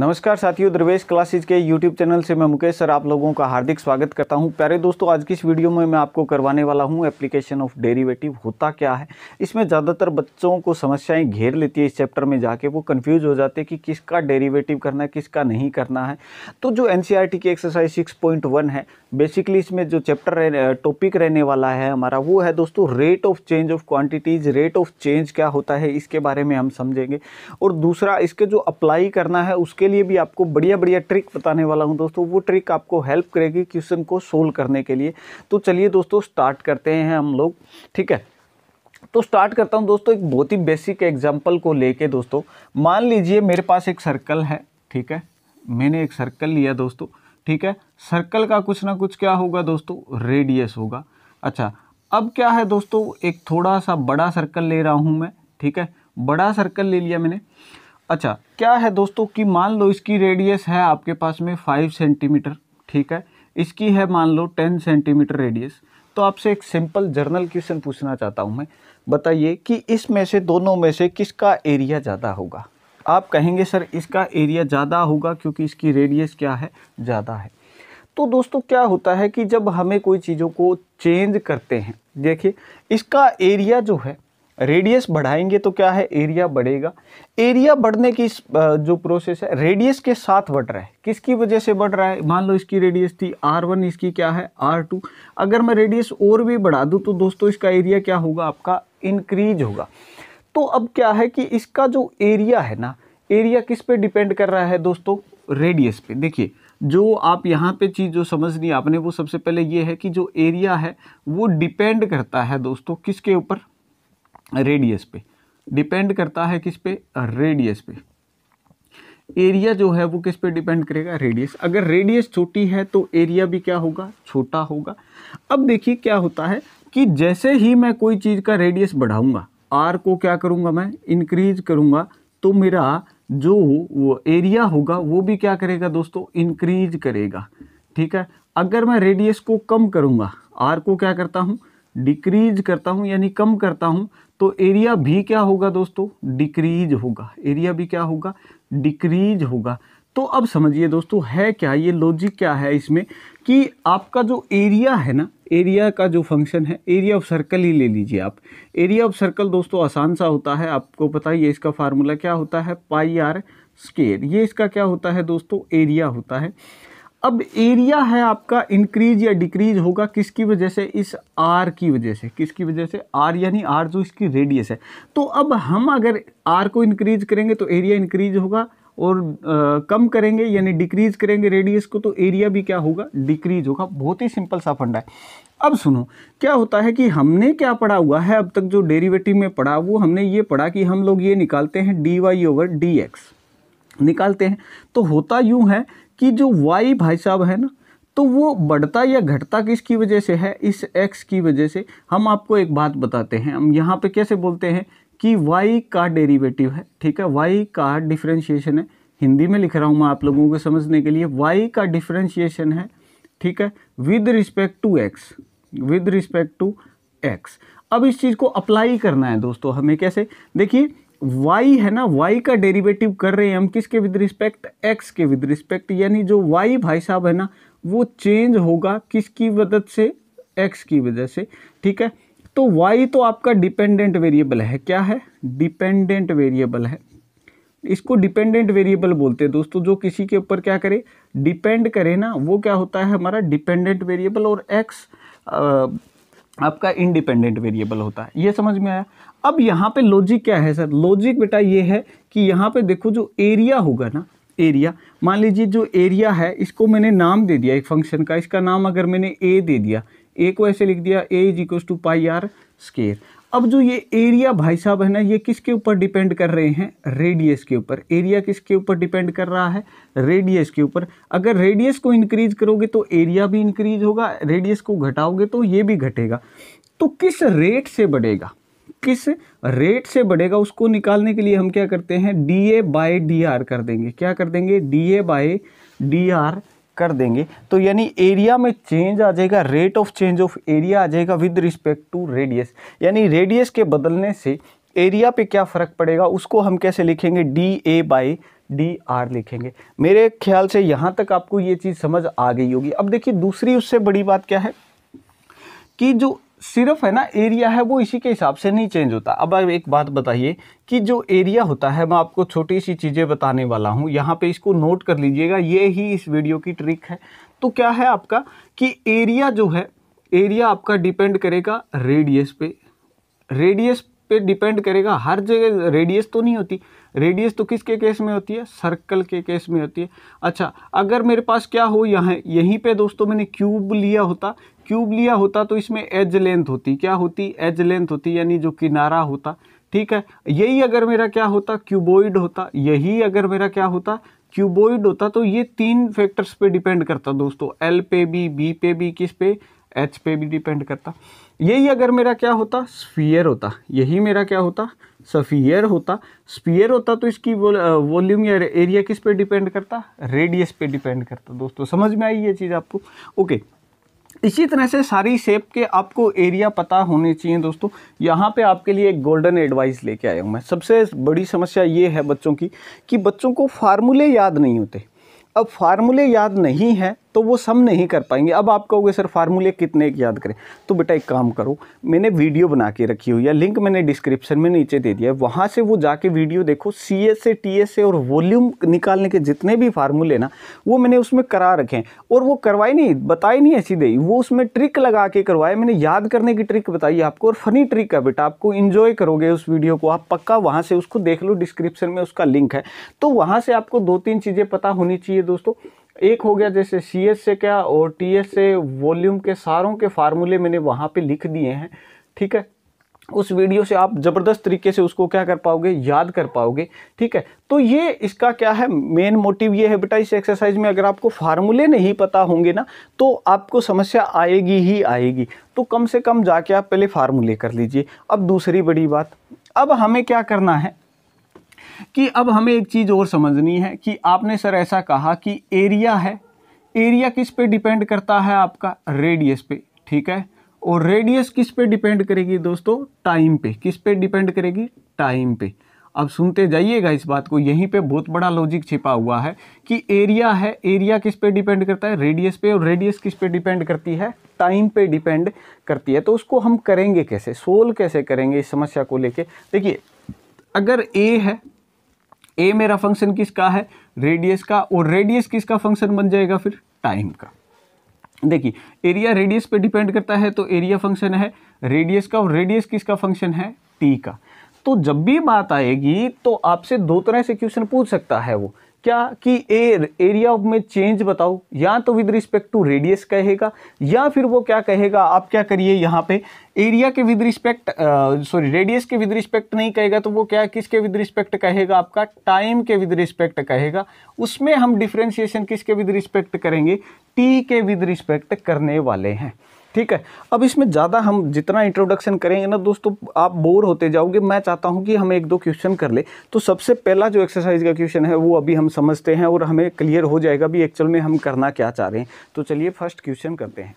नमस्कार साथियों द्रवेश क्लासेज के यूट्यूब चैनल से मैं मुकेश सर आप लोगों का हार्दिक स्वागत करता हूं प्यारे दोस्तों आज की इस वीडियो में मैं आपको करवाने वाला हूं एप्लीकेशन ऑफ डेरिवेटिव होता क्या है इसमें ज़्यादातर बच्चों को समस्याएं घेर लेती है इस चैप्टर में जाके वो कंफ्यूज हो जाते हैं कि किसका डेरीवेटिव करना है किसका नहीं करना है तो जो एन e की एक्सरसाइज सिक्स है बेसिकली इसमें जो चैप्टर टॉपिक रहने वाला है हमारा वो है दोस्तों rate of change of quantities rate of change क्या होता है इसके बारे में हम समझेंगे और दूसरा इसके जो अप्लाई करना है उसके उसके लिए भी आपको बढ़िया बढ़िया ट्रिक बताने वाला हूँ दोस्तों वो ट्रिक आपको हेल्प करेगी क्वेश्चन को सोल्व करने के लिए तो चलिए दोस्तों स्टार्ट करते हैं हम लोग ठीक है तो स्टार्ट करता हूँ दोस्तों एक बहुत ही बेसिक एग्जाम्पल को लेके दोस्तों मान लीजिए मेरे पास एक सर्कल है ठीक है मैंने एक सर्कल लिया दोस्तों ठीक है सर्कल का कुछ ना कुछ क्या होगा दोस्तों रेडियस होगा अच्छा अब क्या है दोस्तों एक थोड़ा सा बड़ा सर्कल ले रहा हूँ मैं ठीक है बड़ा सर्कल ले लिया मैंने अच्छा क्या है दोस्तों कि मान लो इसकी रेडियस है आपके पास में फाइव सेंटीमीटर ठीक है इसकी है मान लो टेन सेंटीमीटर रेडियस तो आपसे एक सिंपल जर्नल क्वेश्चन पूछना चाहता हूँ मैं बताइए कि इसमें से दोनों में से किसका एरिया ज़्यादा होगा आप कहेंगे सर इसका एरिया ज़्यादा होगा क्योंकि इसकी रेडियस क्या है ज़्यादा है तो दोस्तों क्या होता है कि जब हमें कोई चीज़ों को चेंज करते हैं देखिए इसका एरिया जो है रेडियस बढ़ाएंगे तो क्या है एरिया बढ़ेगा एरिया बढ़ने की जो प्रोसेस है रेडियस के साथ बढ़ रहा है किसकी वजह से बढ़ रहा है मान लो इसकी रेडियस थी आर वन इसकी क्या है आर टू अगर मैं रेडियस और भी बढ़ा दूँ तो दोस्तों इसका एरिया क्या होगा आपका इंक्रीज होगा तो अब क्या है कि इसका जो एरिया है ना एरिया किस पे डिपेंड कर रहा है दोस्तों रेडियस पे देखिए जो आप यहाँ पे चीज़ जो समझ ली आपने वो सबसे पहले ये है कि जो एरिया है वो डिपेंड करता है दोस्तों किसके ऊपर रेडियस पे डिपेंड करता है किस पे रेडियस पे एरिया जो है वो किस पे डिपेंड करेगा रेडियस अगर रेडियस छोटी है तो एरिया भी क्या होगा छोटा होगा अब देखिए क्या होता है कि जैसे ही मैं कोई चीज़ का रेडियस बढ़ाऊंगा आर को क्या करूंगा मैं इंक्रीज करूंगा तो मेरा जो वो एरिया होगा वो भी क्या करेगा दोस्तों इंक्रीज करेगा ठीक है अगर मैं रेडियस को कम करूंगा आर को क्या करता हूँ डिक्रीज करता हूँ यानी कम करता हूँ तो एरिया भी क्या होगा दोस्तों डिक्रीज होगा एरिया भी क्या होगा डिक्रीज होगा तो अब समझिए दोस्तों है क्या ये लॉजिक क्या है इसमें कि आपका जो एरिया है ना एरिया का जो फंक्शन है एरिया ऑफ सर्कल ही ले लीजिए आप एरिया ऑफ सर्कल दोस्तों आसान सा होता है आपको पता ही है इसका फार्मूला क्या होता है पाई आर स्केयर ये इसका क्या होता है दोस्तों एरिया होता है अब एरिया है आपका इंक्रीज या डिक्रीज होगा किसकी वजह से इस आर की वजह से किसकी वजह से आर यानी आर जो इसकी रेडियस है तो अब हम अगर आर को इंक्रीज करेंगे तो एरिया इंक्रीज होगा और आ, कम करेंगे यानी डिक्रीज करेंगे रेडियस को तो एरिया भी क्या होगा डिक्रीज होगा बहुत ही सिंपल सा फंडा है अब सुनो क्या होता है कि हमने क्या पढ़ा हुआ है अब तक जो डेरिवेटिव में पढ़ा वो हमने ये पढ़ा कि हम लोग ये निकालते हैं D Y over D X निकालते हैं तो होता यूँ है कि जो वाई भाई साहब है ना तो वो बढ़ता या घटता किसकी वजह से है इस एक्स की वजह से हम आपको एक बात बताते हैं हम यहाँ पे कैसे बोलते हैं कि वाई का डेरिवेटिव है ठीक है वाई का डिफ्रेंशिएशन है हिंदी में लिख रहा हूँ मैं आप लोगों को समझने के लिए वाई का डिफ्रेंशिएशन है ठीक है with respect to X with respect to X अब इस चीज़ को अप्लाई करना है दोस्तों हमें कैसे देखिए वाई है ना वाई का डेरिवेटिव कर रहे हैं हम किसके विद रिस्पेक्ट एक्स के विद रिस्पेक्ट यानी जो y भाई साहब है ना वो चेंज होगा किसकी मदद से x की वजह से ठीक है तो y तो आपका डिपेंडेंट वेरिएबल है क्या है डिपेंडेंट वेरिएबल है इसको डिपेंडेंट वेरिएबल बोलते हैं दोस्तों जो किसी के ऊपर क्या करे डिपेंड करे ना वो क्या होता है हमारा डिपेंडेंट वेरिएबल और एक्स आपका इंडिपेंडेंट वेरिएबल होता है ये समझ में आया अब यहाँ पे लॉजिक क्या है सर लॉजिक बेटा ये है कि यहाँ पे देखो जो एरिया होगा ना एरिया मान लीजिए जो एरिया है इसको मैंने नाम दे दिया एक फंक्शन का इसका नाम अगर मैंने ए दे दिया ए को ऐसे लिख दिया ए is equal to pi are square अब जो ये एरिया भाई साहब है ना ये किसके ऊपर डिपेंड कर रहे हैं रेडियस के ऊपर एरिया किसके ऊपर डिपेंड कर रहा है रेडियस के ऊपर अगर रेडियस को इंक्रीज करोगे तो एरिया भी इंक्रीज होगा रेडियस को घटाओगे तो ये भी घटेगा तो किस रेट से बढ़ेगा किस रेट से बढ़ेगा उसको निकालने के लिए हम क्या करते हैं D A by D R कर देंगे क्या कर देंगे D A by D R कर देंगे तो यानी एरिया में चेंज आ जाएगा rate of change of area आ जाएगा विद रिस्पेक्ट टू रेडियस यानी रेडियस के बदलने से एरिया पे क्या फ़र्क पड़ेगा उसको हम कैसे लिखेंगे D A by D R लिखेंगे मेरे ख्याल से यहाँ तक आपको ये चीज़ समझ आ गई होगी अब देखिए दूसरी उससे बड़ी बात क्या है कि जो सिर्फ है ना एरिया है वो इसी के हिसाब से नहीं चेंज होता अब आप एक बात बताइए कि जो एरिया होता है मैं आपको छोटी सी चीज़ें बताने वाला हूँ यहाँ पे इसको नोट कर लीजिएगा ये ही इस वीडियो की ट्रिक है तो क्या है आपका कि एरिया जो है एरिया आपका डिपेंड करेगा रेडियस पे रेडियस पे डिपेंड करेगा हर जगह रेडियस तो नहीं होती रेडियस तो किसके केस में होती है सर्कल के केस में होती है अच्छा अगर मेरे पास क्या हो यहाँ यहीं पे दोस्तों मैंने क्यूब लिया होता क्यूब लिया होता तो इसमें एज लेंथ होती क्या होती एज लेंथ होती यानी जो किनारा होता ठीक है यही अगर मेरा क्या होता क्यूबोइड होता यही अगर मेरा क्या होता क्यूबोइड होता तो ये तीन फैक्टर्स पे डिपेंड करता दोस्तों एल पे भी बी पे भी किस पे एच पे भी डिपेंड करता यही अगर मेरा क्या होता स्फीयर होता यही मेरा क्या होता सफ़ियर होता स्पीयर होता तो इसकी वॉल्यूम या एरिया किस पे डिपेंड करता रेडियस पे डिपेंड करता दोस्तों समझ में आई ये चीज़ आपको ओके इसी तरह से सारी शेप के आपको एरिया पता होने चाहिए दोस्तों यहाँ पे आपके लिए एक गोल्डन एडवाइस लेके आया हूँ मैं सबसे बड़ी समस्या ये है बच्चों की कि बच्चों को फार्मूले याद नहीं होते अब फार्मूले याद नहीं है तो वो सम नहीं कर पाएंगे अब आप कहोगे सर फार्मूले कितने एक याद करें तो बेटा एक काम करो मैंने वीडियो बना के रखी हुई है लिंक मैंने डिस्क्रिप्शन में नीचे दे दिया है वहाँ से वो जाके वीडियो देखो सी एस से टी एस ए और वॉल्यूम निकालने के जितने भी फार्मूले ना वो मैंने उसमें करा रखे हैं और वो करवाई नहीं बताई नहीं ऐसी दे वो उसमें ट्रिक लगा के करवाए मैंने याद करने की ट्रिक बताई आपको और फनी ट्रिक है बेटा आपको इन्जॉय करोगे उस वीडियो को आप पक्का वहाँ से उसको देख लो डिस्क्रिप्शन में उसका लिंक है तो वहाँ से आपको दो तीन चीज़ें पता होनी चाहिए दोस्तों एक हो गया जैसे सी एस से क्या और टी एस से वॉल्यूम के सारों के फार्मूले मैंने वहाँ पे लिख दिए हैं ठीक है उस वीडियो से आप ज़बरदस्त तरीके से उसको क्या कर पाओगे याद कर पाओगे ठीक है तो ये इसका क्या है मेन मोटिव ये है बेटा इस एक्सरसाइज में अगर आपको फार्मूले नहीं पता होंगे ना तो आपको समस्या आएगी ही आएगी तो कम से कम जाके आप पहले फार्मूले कर लीजिए अब दूसरी बड़ी बात अब हमें क्या करना है कि अब हमें एक चीज़ और समझनी है कि आपने सर ऐसा कहा कि एरिया है एरिया किस पे डिपेंड करता है आपका रेडियस पे ठीक है और रेडियस किस पे डिपेंड करेगी दोस्तों टाइम पे किस पे डिपेंड करेगी टाइम पे अब सुनते जाइएगा इस बात को यहीं पे बहुत बड़ा लॉजिक छिपा हुआ है कि एरिया है एरिया किस पे डिपेंड करता है रेडियस पे और रेडियस किस पे डिपेंड करती है टाइम पे डिपेंड करती है तो उसको हम करेंगे कैसे सोल्व कैसे करेंगे इस समस्या को लेके देखिए अगर ए है ए मेरा फंक्शन किसका है रेडियस का और रेडियस किसका फंक्शन बन जाएगा फिर टाइम का देखिए एरिया रेडियस पे डिपेंड करता है तो एरिया फंक्शन है रेडियस का और रेडियस किसका फंक्शन है टी का तो जब भी बात आएगी तो आपसे दो तरह से क्वेश्चन पूछ सकता है वो क्या कि एयर एरिया ऑफ में चेंज बताओ या तो विद रिस्पेक्ट टू रेडियस कहेगा या फिर वो क्या कहेगा आप क्या करिए यहाँ पे एरिया के विद रिस्पेक्ट सॉरी रेडियस के विद रिस्पेक्ट नहीं कहेगा तो वो क्या किसके विद रिस्पेक्ट कहेगा आपका टाइम के विद रिस्पेक्ट कहेगा उसमें हम डिफ्रेंशिएशन किसके विद रिस्पेक्ट करेंगे टी के विद रिस्पेक्ट करने वाले हैं ठीक है अब इसमें ज़्यादा हम जितना इंट्रोडक्शन करेंगे ना दोस्तों आप बोर होते जाओगे मैं चाहता हूँ कि हम एक दो क्वेश्चन कर ले तो सबसे पहला जो एक्सरसाइज का क्वेश्चन है वो अभी हम समझते हैं और हमें क्लियर हो जाएगा भी एक्चुअल में हम करना क्या चाह रहे हैं तो चलिए फर्स्ट क्वेश्चन करते हैं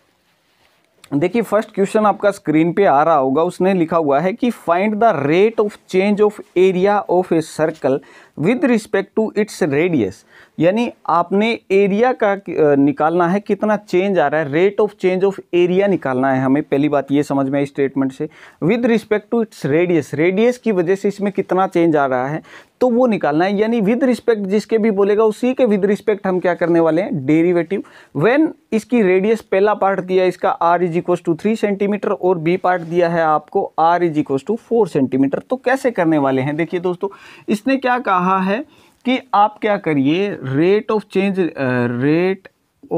देखिए फर्स्ट क्वेश्चन आपका स्क्रीन पे आ रहा होगा उसने लिखा हुआ है कि find the rate of change of area of a circle with respect to its radius यानी आपने एरिया का निकालना है कितना चेंज आ रहा है rate of change of area निकालना है हमें पहली बात ये समझ में आई स्टेटमेंट से with respect to its radius radius की वजह से इसमें कितना चेंज आ रहा है तो वो निकालना है यानी विद रिस्पेक्ट जिसके भी बोलेगा उसी के विद रिस्पेक्ट हम क्या करने वाले हैं डेरीवेटिव वेन इसकी रेडियस पहला पार्ट दिया इसका r is equal to three centimetre और बी पार्ट दिया है आपको r is equal to four centimetre तो कैसे करने वाले हैं देखिए दोस्तों इसने क्या कहा है कि आप क्या करिए rate of change rate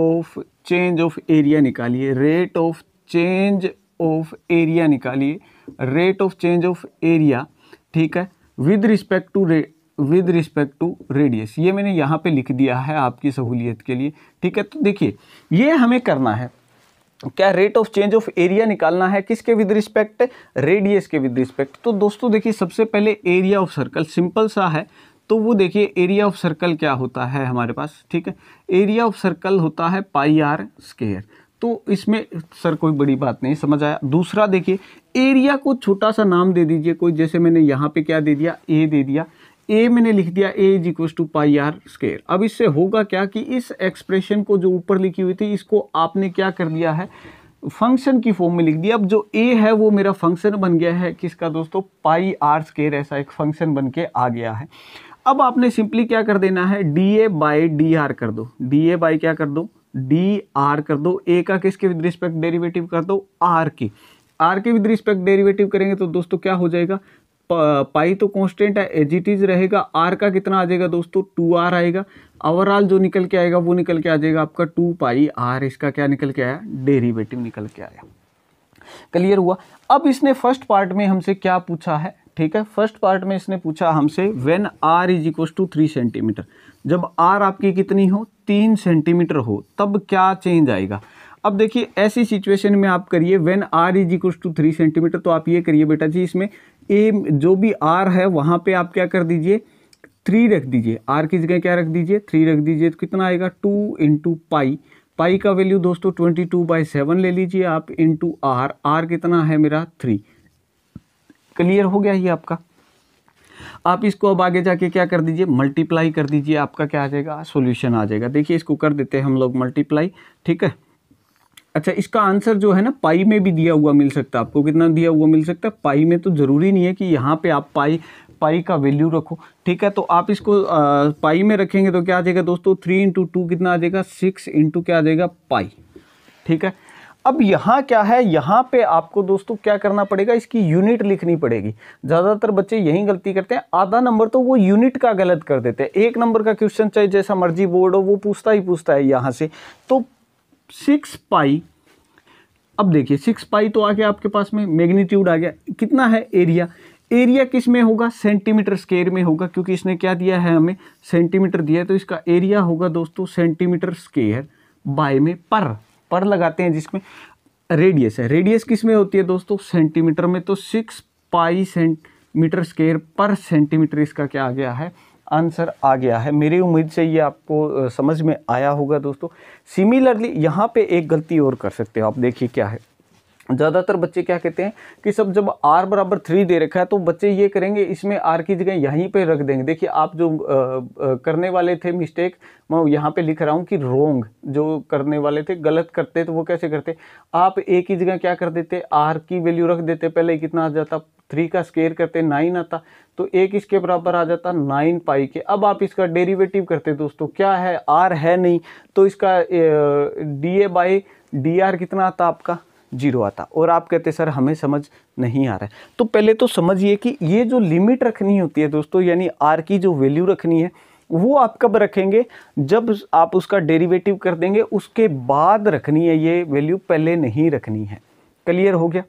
of change of area निकालिए rate of change of area निकालिए rate of change of area ठीक है विद रिस्पेक्ट टू रे विद रिस्पेक्ट टू रेडियस ये मैंने यहाँ पे लिख दिया है आपकी सहूलियत के लिए ठीक है तो देखिए ये हमें करना है क्या rate of change of area निकालना है किसके विद रिस्पेक्ट रेडियस के विद रिस्पेक्ट तो दोस्तों देखिए सबसे पहले एरिया ऑफ सर्कल सिंपल सा है तो वो देखिए एरिया ऑफ सर्कल क्या होता है हमारे पास ठीक है एरिया ऑफ सर्कल होता है पाई आर स्केयर तो इसमें सर कोई बड़ी बात नहीं समझ आया दूसरा देखिए एरिया को छोटा सा नाम दे दीजिए कोई जैसे मैंने यहाँ पे क्या दे दिया ए दे दिया ए मैंने लिख दिया ए is equal to pi are square अब इससे होगा क्या कि इस एक्सप्रेशन को जो ऊपर लिखी हुई थी इसको आपने क्या कर दिया है फंक्शन की फॉर्म में लिख दिया अब जो ए है वो मेरा फंक्शन बन गया है किसका दोस्तों पाई आर स्केयर ऐसा एक फंक्शन बन के आ गया है अब आपने सिंपली क्या कर देना है D A by D R कर दो डी ए बाई क्या कर दो डी आर कर दो ए का किसके विद रिस्पेक्ट डेरिवेटिव कर दो आर के आर के विद रिस्पेक्ट डेरिवेटिव करेंगे तो दोस्तों क्या हो जाएगा पाई तो कांस्टेंट है एज इट इज रहेगा आर का कितना आ जाएगा दोस्तों टू आर आएगा ओवरऑल जो निकल के आएगा वो निकल के आ जाएगा आपका टू पाई आर इसका क्या निकल के आया डेरिवेटिव निकल के आया क्लियर हुआ अब इसने फर्स्ट पार्ट में हमसे क्या पूछा है ठीक है फर्स्ट पार्ट में इसने पूछा हमसे when r is equal to three centimetre जब आर आपकी कितनी हो तीन सेंटीमीटर हो तब क्या चेंज आएगा अब देखिए ऐसी सिचुएशन में आप करिए when r is equal to three centimetre तो आप ये करिए बेटा जी इसमें ए जो भी आर है वहाँ पे आप क्या कर दीजिए थ्री रख दीजिए आर की जगह क्या रख दीजिए थ्री रख दीजिए तो कितना आएगा टू इंटू पाई पाई का वैल्यू दोस्तों ट्वेंटी टू बाई सेवन ले लीजिए आप इंटू आर आर कितना है मेरा थ्री क्लियर हो गया ये आपका आप इसको अब आगे जाके क्या कर दीजिए मल्टीप्लाई कर दीजिए आपका क्या आ जाएगा सॉल्यूशन आ जाएगा देखिए इसको कर देते हैं हम लोग मल्टीप्लाई ठीक है अच्छा इसका आंसर जो है ना पाई में भी दिया हुआ मिल सकता है आपको कितना दिया हुआ मिल सकता है पाई में तो ज़रूरी नहीं है कि यहाँ पे आप पाई पाई का वैल्यू रखो ठीक है तो आप इसको आ, पाई में रखेंगे तो क्या आ जाएगा दोस्तों थ्री इंटू टू कितना आ जाएगा सिक्स इंटू क्या आ जाएगा पाई ठीक है अब यहाँ क्या है यहाँ पे आपको दोस्तों क्या करना पड़ेगा इसकी यूनिट लिखनी पड़ेगी ज़्यादातर बच्चे यही गलती करते हैं आधा नंबर तो वो यूनिट का गलत कर देते हैं एक नंबर का क्वेश्चन चाहे जैसा मर्जी बोर्ड हो वो पूछता ही पूछता है यहाँ से तो सिक्स पाई अब देखिए सिक्स पाई तो आ गया आपके पास में मैग्नीट्यूड आ गया कितना है एरिया एरिया किस में होगा सेंटीमीटर स्केयर में होगा क्योंकि इसने क्या दिया है हमें सेंटीमीटर दिया है तो इसका एरिया होगा दोस्तों सेंटीमीटर स्केयर बाय में पर पर लगाते हैं जिसमें रेडियस है रेडियस किस में होती है दोस्तों सेंटीमीटर में तो six pi centimetre square per centimetre इसका क्या आ गया है आंसर आ गया है मेरी उम्मीद से ये आपको समझ में आया होगा दोस्तों सिमिलरली यहाँ पे एक गलती और कर सकते हो आप देखिए क्या है ज़्यादातर बच्चे क्या कहते हैं कि सब जब आर बराबर थ्री दे रखा है तो बच्चे ये करेंगे इसमें आर की जगह यहीं पे रख देंगे देखिए आप जो आ, आ, करने वाले थे मिस्टेक मैं यहाँ पे लिख रहा हूँ कि रोंग जो करने वाले थे गलत करते तो वो कैसे करते आप a की जगह क्या कर देते आर की वैल्यू रख देते पहले कितना आ जाता थ्री का स्केयर करते नाइन आता तो एक इसके बराबर आ जाता नाइन पाई के अब आप इसका डेरीवेटिव करते दोस्तों क्या है आर है नहीं तो इसका d A by D r कितना आता आपका जीरो आता और आप कहते सर हमें समझ नहीं आ रहा है तो पहले तो समझिए कि ये जो लिमिट रखनी होती है दोस्तों यानी आर की जो वैल्यू रखनी है वो आप कब रखेंगे जब आप उसका डेरिवेटिव कर देंगे उसके बाद रखनी है ये वैल्यू पहले नहीं रखनी है क्लियर हो गया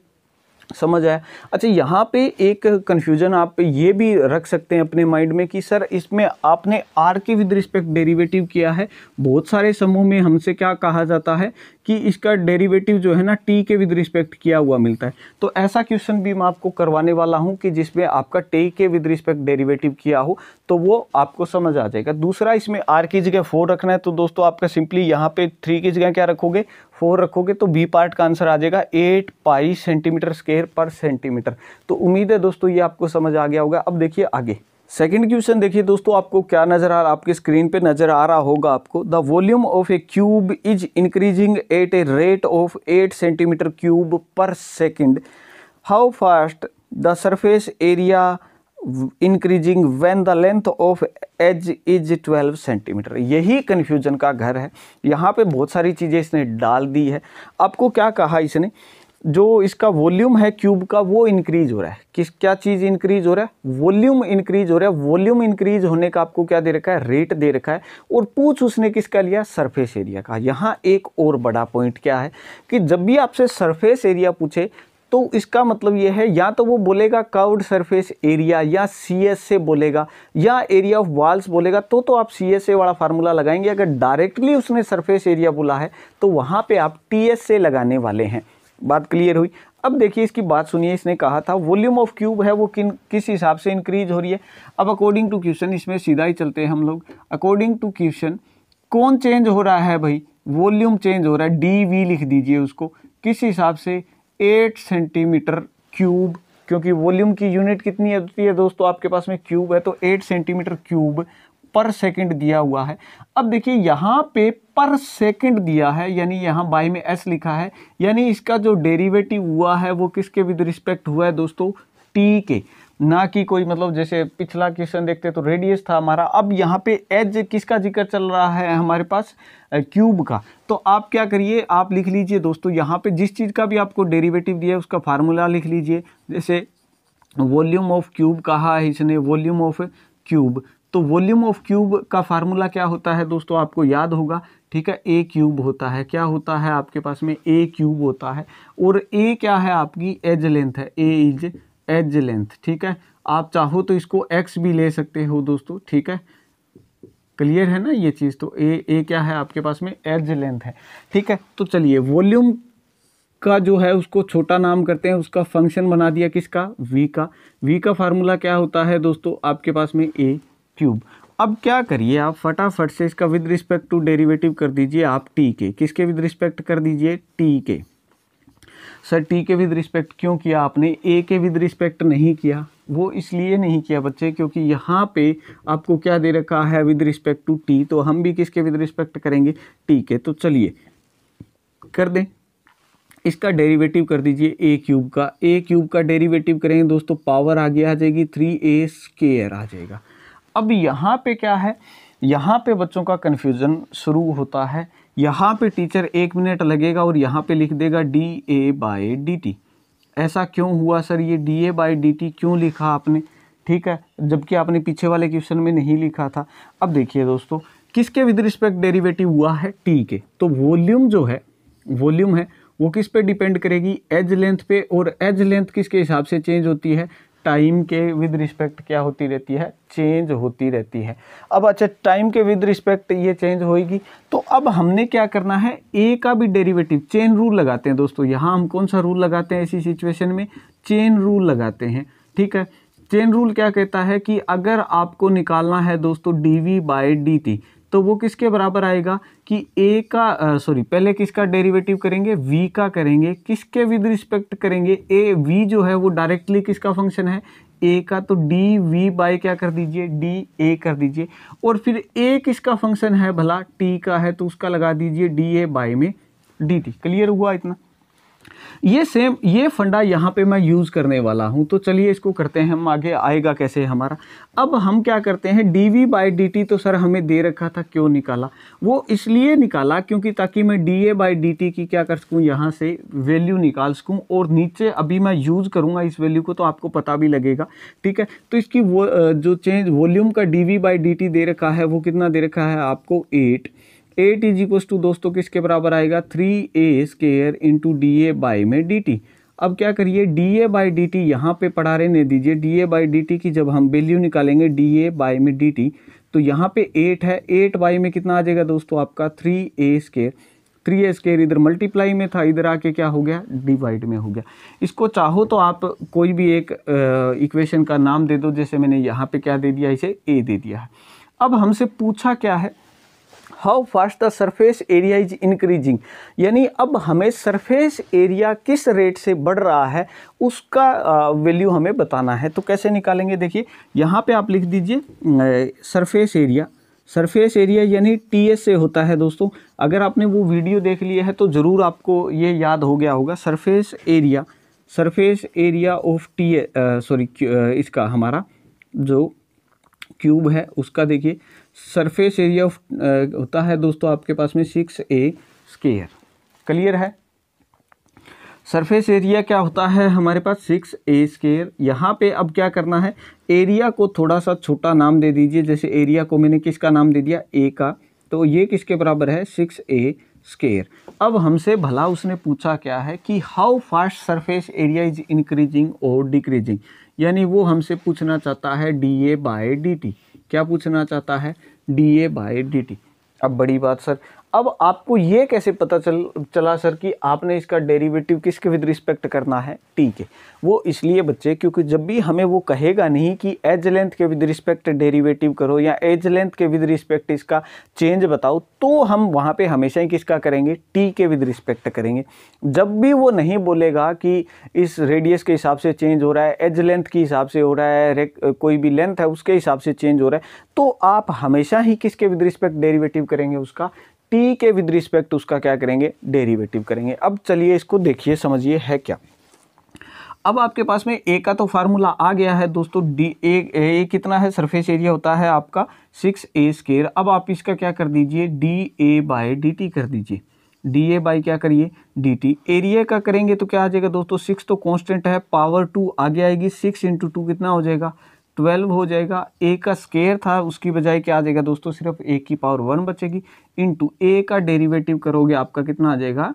समझ आया अच्छा यहाँ पे एक कन्फ्यूजन आप ये भी रख सकते हैं अपने माइंड में कि सर इसमें आपने आर के विद रिस्पेक्ट डेरिवेटिव किया है बहुत सारे समूह में हमसे क्या कहा जाता है कि इसका डेरिवेटिव जो है ना टी के विद रिस्पेक्ट किया हुआ मिलता है तो ऐसा क्वेश्चन भी मैं आपको करवाने वाला हूँ कि जिसमें आपका टी के विद रिस्पेक्ट डेरिवेटिव किया हो तो वो आपको समझ आ जाएगा दूसरा इसमें आर की जगह फोर रखना है तो दोस्तों आपका सिंपली यहाँ पे थ्री की जगह क्या रखोगे फोर रखोगे तो बी पार्ट का आंसर आ जाएगा eight pi centimetre square per centimetre तो उम्मीद है दोस्तों ये आपको समझ आ गया होगा अब देखिए आगे सेकंड क्वेश्चन देखिए दोस्तों आपको क्या नजर आ रहा आपके स्क्रीन पे नजर आ रहा होगा आपको the volume of a cube is increasing at a rate of eight centimetre cube per second how fast the surface area increasing when the length of edge is 12 centimetre यही कन्फ्यूजन का घर है यहाँ पे बहुत सारी चीज़ें इसने डाल दी है आपको क्या कहा इसने जो इसका वॉल्यूम है क्यूब का वो इंक्रीज हो रहा है किस क्या चीज़ इंक्रीज हो रहा है वॉल्यूम इंक्रीज हो रहा है वॉल्यूम इंक्रीज होने का आपको क्या दे रखा है रेट दे रखा है और पूछ उसने किसका लिया सरफेस एरिया का यहाँ एक और बड़ा पॉइंट क्या है कि जब भी आपसे सरफेस एरिया पूछे तो इसका मतलब ये है या तो वो बोलेगा कर्व्ड सरफेस एरिया या सी एस से बोलेगा या एरिया ऑफ वॉल्स बोलेगा तो तो आप सी एस ए वाला फार्मूला लगाएंगे अगर डायरेक्टली उसने सरफेस एरिया बोला है तो वहाँ पे आप टी एस से लगाने वाले हैं बात क्लियर हुई अब देखिए इसकी बात सुनिए इसने कहा था वॉल्यूम ऑफ क्यूब है वो किन किस हिसाब से इंक्रीज हो रही है अब अकॉर्डिंग टू क्वेश्चन इसमें सीधा ही चलते हैं हम लोग अकॉर्डिंग टू क्वेश्चन कौन चेंज हो रहा है भाई वॉल्यूम चेंज हो रहा है डी वी लिख दीजिए उसको किस हिसाब से एट सेंटीमीटर क्यूब क्योंकि वॉल्यूम की यूनिट कितनी होती है दोस्तों आपके पास में क्यूब है तो एट सेंटीमीटर क्यूब पर सेकंड दिया हुआ है अब देखिए यहाँ पे पर सेकंड दिया है यानी यहाँ बाई में एस लिखा है यानी इसका जो डेरिवेटिव हुआ है वो किसके विद रिस्पेक्ट हुआ है दोस्तों टी के ना कि कोई मतलब जैसे पिछला क्वेश्चन देखते तो रेडियस था हमारा अब यहाँ पे एज किसका जिक्र चल रहा है हमारे पास क्यूब का तो आप क्या करिए आप लिख लीजिए दोस्तों यहाँ पे जिस चीज़ का भी आपको डेरिवेटिव दिया है उसका फार्मूला लिख लीजिए जैसे वॉल्यूम ऑफ क्यूब कहा है इसने वॉल्यूम ऑफ क्यूब तो वॉल्यूम ऑफ क्यूब का फार्मूला क्या होता है दोस्तों आपको याद होगा ठीक है ए क्यूब होता है क्या होता है आपके पास में ए क्यूब होता है और ए क्या है आपकी एज लेंथ है ए इज एज लेंथ ठीक है आप चाहो तो इसको एक्स भी ले सकते हो दोस्तों ठीक है क्लियर है ना ये चीज़ तो ए ए क्या है आपके पास में एज लेंथ है ठीक है तो चलिए वॉल्यूम का जो है उसको छोटा नाम करते हैं उसका फंक्शन बना दिया किसका वी का वी का फार्मूला क्या होता है दोस्तों आपके पास में ए क्यूब अब क्या करिए आप फटाफट से इसका विद रिस्पेक्ट टू डेरिवेटिव कर दीजिए आप टी के किसके विद रिस्पेक्ट कर दीजिए टी के सर टी के विद रिस्पेक्ट क्यों किया आपने ए के विद रिस्पेक्ट नहीं किया वो इसलिए नहीं किया बच्चे क्योंकि यहाँ पे आपको क्या दे रखा है विद रिस्पेक्ट टू टी तो हम भी किसके विद रिस्पेक्ट करेंगे टी के तो चलिए कर दें इसका डेरिवेटिव कर दीजिए ए क्यूब का ए क्यूब का डेरिवेटिव करेंगे दोस्तों पावर आगे आ जाएगी थ्री ए स्केयर आ जाएगा अब यहाँ पे क्या है यहाँ पे बच्चों का कन्फ्यूज़न शुरू होता है यहाँ पे टीचर एक मिनट लगेगा और यहाँ पे लिख देगा d A by D t ऐसा क्यों हुआ सर ये d A by D t क्यों लिखा आपने ठीक है जबकि आपने पीछे वाले क्वेश्चन में नहीं लिखा था अब देखिए दोस्तों किसके विद रिस्पेक्ट डेरिवेटिव हुआ है टी के तो वॉल्यूम जो है वॉल्यूम है वो किस पे डिपेंड करेगी एज लेंथ पे और एज लेंथ किसके हिसाब से चेंज होती है टाइम के विद रिस्पेक्ट क्या होती रहती है चेंज होती रहती है अब अच्छा टाइम के विद रिस्पेक्ट ये चेंज होएगी तो अब हमने क्या करना है ए का भी डेरिवेटिव चेन रूल लगाते हैं दोस्तों यहाँ हम कौन सा रूल लगाते हैं ऐसी सिचुएशन में चेन रूल लगाते हैं ठीक है चेन रूल क्या कहता है कि अगर आपको निकालना है दोस्तों d we by D T तो वो किसके बराबर आएगा कि ए का सॉरी पहले किसका डेरिवेटिव करेंगे वी का करेंगे किसके विद रिस्पेक्ट करेंगे ए वी जो है वो डायरेक्टली किसका फंक्शन है ए का तो डी वी बाय क्या कर दीजिए डी ए कर दीजिए और फिर ए किसका फंक्शन है भला टी का है तो उसका लगा दीजिए डी ए बाय में डी टी क्लियर हुआ इतना ये सेम ये फंडा यहाँ पे मैं यूज़ करने वाला हूँ तो चलिए इसको करते हैं हम आगे आएगा कैसे हमारा अब हम क्या करते हैं d we by D T तो सर हमें दे रखा था क्यों निकाला वो इसलिए निकाला क्योंकि ताकि मैं d A by D T की क्या कर सकूँ यहाँ से वैल्यू निकाल सकूँ और नीचे अभी मैं यूज़ करूँगा इस वैल्यू को तो आपको पता भी लगेगा ठीक है तो इसकी वो जो चेंज वॉल्यूम का d we by D T दे रखा है वो कितना दे रखा है आपको eight eight is equals to दोस्तों किसके बराबर आएगा three A square into D A by में डी टी अब क्या करिए d A by D t यहाँ पर पढ़ा रहने दीजिए d A by D T की जब हम वैल्यू निकालेंगे डी ए बाई में डी टी तो यहाँ पे एट है एट बाई में कितना आ जाएगा दोस्तों आपका थ्री ए स्केयर थ्री ए स्केयर इधर मल्टीप्लाई में था इधर आके क्या हो गया डिवाइड में हो गया इसको चाहो तो आप कोई भी एक इक्वेशन का नाम दे दो जैसे मैंने यहाँ पे क्या दे दिया इसे ए दे दिया है अब हमसे पूछा क्या है how fast the surface area is increasing यानी अब हमें सरफेस एरिया किस रेट से बढ़ रहा है उसका वैल्यू हमें बताना है तो कैसे निकालेंगे देखिए यहाँ पे आप लिख दीजिए सरफेस एरिया सरफेस एरिया यानी टी एस से होता है दोस्तों अगर आपने वो वीडियो देख लिया है तो ज़रूर आपको ये याद हो गया होगा surface area surface area of t sorry इसका हमारा जो क्यूब है उसका देखिए सरफेस एरिया ऑफ होता है दोस्तों आपके पास में सिक्स ए स्केयर क्लियर है सरफेस एरिया क्या होता है हमारे पास सिक्स ए स्केयर यहाँ पे अब क्या करना है एरिया को थोड़ा सा छोटा नाम दे दीजिए जैसे एरिया को मैंने किसका नाम दे दिया ए का तो ये किसके बराबर है सिक्स ए स्केयर अब हमसे भला उसने पूछा क्या है कि how fast surface area is increasing और डिक्रीजिंग यानी वो हमसे पूछना चाहता है D a by D t क्या पूछना चाहता है D A by D t अब बड़ी बात सर अब आपको ये कैसे पता चल चला सर कि आपने इसका डेरिवेटिव किसके विद रिस्पेक्ट करना है टी के वो इसलिए बच्चे क्योंकि जब भी हमें वो कहेगा नहीं कि एज लेंथ के विद रिस्पेक्ट डेरिवेटिव करो या एज लेंथ के विद रिस्पेक्ट इसका चेंज बताओ तो हम वहाँ पे हमेशा ही किसका करेंगे टी के विद रिस्पेक्ट करेंगे जब भी वो नहीं बोलेगा कि इस रेडियस के हिसाब से चेंज हो रहा है एज लेंथ के हिसाब से हो रहा है कोई भी लेंथ है उसके हिसाब से चेंज हो रहा है तो आप हमेशा ही किसके विद रिस्पेक्ट डेरीवेटिव करेंगे उसका टी के विद रिस्पेक्ट उसका क्या करेंगे डेरिवेटिव करेंगे अब चलिए इसको देखिए समझिए है क्या अब आपके पास में ए का तो फार्मूला आ गया है दोस्तों डी ए ए कितना है सरफेस एरिया होता है आपका सिक्स ए स्केयर अब आप इसका क्या कर दीजिए d A by D T कर दीजिए डी ए बाई क्या करिए डी टी एरिया का करेंगे तो क्या आ जाएगा दोस्तों सिक्स तो कांस्टेंट है पावर टू आगे आएगी सिक्स इंटू टू कितना हो जाएगा ट्वेल्व हो जाएगा ए का स्केयर था उसकी बजाय क्या आ जाएगा दोस्तों सिर्फ ए की पावर वन बचेगी इंटू ए का डेरिवेटिव करोगे आपका कितना आ जाएगा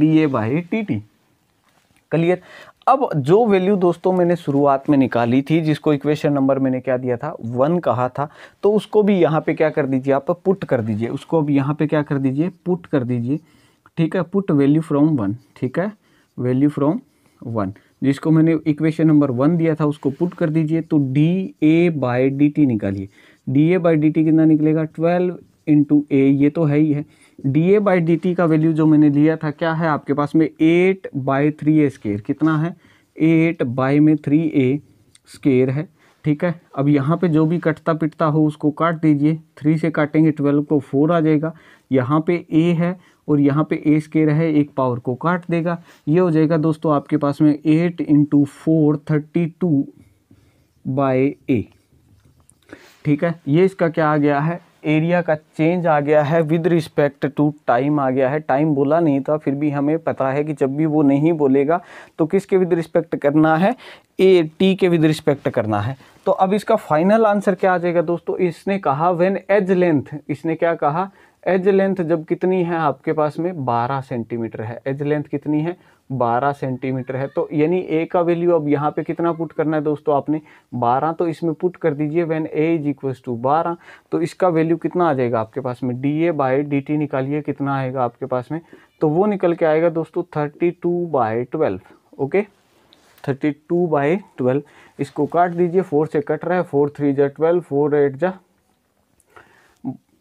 d A by t t clear अब जो वैल्यू दोस्तों मैंने शुरुआत में निकाली थी जिसको इक्वेशन नंबर मैंने क्या दिया था वन कहा था तो उसको भी यहाँ पे क्या कर दीजिए आप पुट कर दीजिए उसको अब यहाँ पे क्या कर दीजिए पुट कर दीजिए ठीक है पुट वैल्यू फ्रॉम वन ठीक है वैल्यू फ्रॉम वन जिसको मैंने इक्वेशन नंबर वन दिया था उसको पुट कर दीजिए तो D a by D t निकालिए d A by D T कितना निकलेगा ट्वेल्व इंटू ए ये तो है ही है D A by D t का वैल्यू जो मैंने लिया था क्या है आपके पास में eight by three A square कितना है एट बाई में थ्री ए स्केयर है ठीक है अब यहाँ पे जो भी कटता पिटता हो उसको काट दीजिए थ्री से काटेंगे ट्वेल्व को फोर आ जाएगा यहाँ पे ए है और यहाँ पे ए स्केयर है एक पावर को काट देगा ये हो जाएगा दोस्तों आपके पास में eight into four thirty two by a ठीक है ये इसका क्या आ गया है एरिया का चेंज आ गया है विद रिस्पेक्ट टू टाइम आ गया है टाइम बोला नहीं था फिर भी हमें पता है कि जब भी वो नहीं बोलेगा तो किसके विद रिस्पेक्ट करना है ए टी के विद रिस्पेक्ट करना है तो अब इसका फाइनल आंसर क्या आ जाएगा दोस्तों इसने कहा व्हेन एज लेंथ इसने क्या कहा एज लेंथ जब कितनी है आपके पास में 12 सेंटीमीटर है एज लेंथ कितनी है 12 सेंटीमीटर है तो यानी ए का वैल्यू अब यहाँ पे कितना पुट करना है दोस्तों आपने 12 तो इसमें पुट कर दीजिए when a is equals to बारह तो इसका वैल्यू कितना आ जाएगा आपके पास में d A by D t निकालिए कितना आएगा आपके पास में तो वो निकल के आएगा दोस्तों thirty two by twelve okay thirty two by twelve इसको काट दीजिए फोर से कट रहा है फोर थ्री जा ट्वेल्व फोर एट जा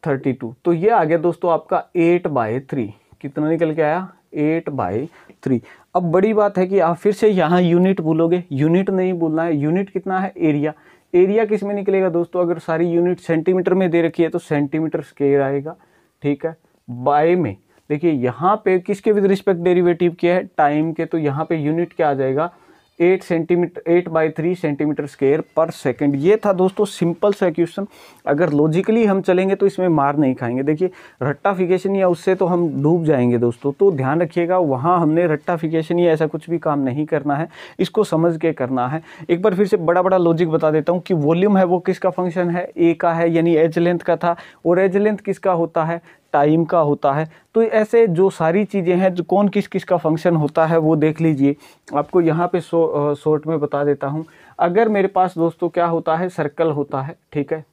थर्टी टू तो ये आ गया दोस्तों आपका एट बाय थ्री कितना निकल के आया एट बाय थ्री अब बड़ी बात है कि आप फिर से यहाँ यूनिट भूलोगे यूनिट नहीं भूलना है यूनिट कितना है एरिया एरिया किस में निकलेगा दोस्तों अगर सारी यूनिट सेंटीमीटर में दे रखी है तो सेंटीमीटर स्केयर आएगा ठीक है बाय में देखिए यहाँ पे किसके विद रिस्पेक्ट डेरिवेटिव किया है टाइम के तो यहाँ पे यूनिट क्या आ जाएगा eight centimetre eight by three centimetre square per second ये था दोस्तों सिंपल सा क्वेश्चन अगर लॉजिकली हम चलेंगे तो इसमें मार नहीं खाएंगे देखिए रट्टाफिकेशन या उससे तो हम डूब जाएंगे दोस्तों तो ध्यान रखिएगा वहाँ हमने रट्टाफिकेशन या ऐसा कुछ भी काम नहीं करना है इसको समझ के करना है एक बार फिर से बड़ा बड़ा लॉजिक बता देता हूँ कि वॉल्यूम है वो किसका फंक्शन है ए का है यानी एज लेंथ का था और एज लेंथ किसका होता है टाइम का होता है तो ऐसे जो सारी चीज़ें हैं जो कौन किस किस का फंक्शन होता है वो देख लीजिए आपको यहाँ पे शो शॉर्ट में बता देता हूँ अगर मेरे पास दोस्तों क्या होता है सर्कल होता है ठीक है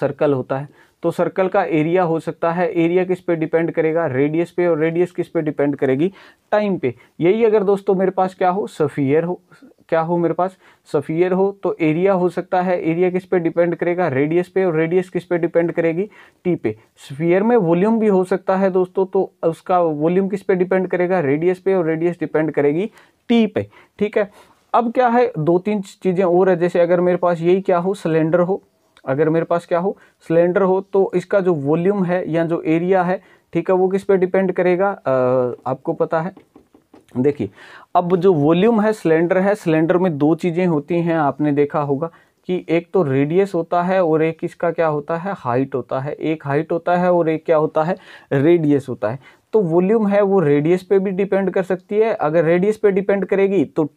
सर्कल होता है तो सर्कल का एरिया हो सकता है एरिया किस पे डिपेंड करेगा रेडियस पे और रेडियस किस पे डिपेंड करेगी टाइम पे यही अगर दोस्तों मेरे पास क्या हो सफ़ियर हो क्या हो मेरे पास सफ़ियर हो तो एरिया हो सकता है एरिया किस पे डिपेंड करेगा रेडियस पे और रेडियस किस पे डिपेंड करेगी टी पे सफ़ियर में वॉल्यूम भी हो सकता है दोस्तों तो उसका वॉल्यूम किस पे डिपेंड करेगा रेडियस पे और रेडियस डिपेंड करेगी टी पे ठीक है अब क्या है दो तीन चीज़ें और है जैसे अगर मेरे पास यही क्या हो सिलेंडर हो अगर मेरे पास क्या हो सिलेंडर हो तो इसका जो वॉल्यूम है या जो एरिया है ठीक है वो किस पे डिपेंड करेगा आ, आपको पता है देखिए अब जो वॉल्यूम है सिलेंडर है सिलेंडर में दो चीज़ें होती हैं आपने देखा होगा कि एक तो रेडियस होता है और एक इसका क्या होता है हाइट होता है एक हाइट होता है और एक क्या होता है रेडियस होता है तो वॉल्यूम है वो रेडियस पे भी डिपेंड कर सकती है अगर रेडियस पे डिपेंड करेगी तो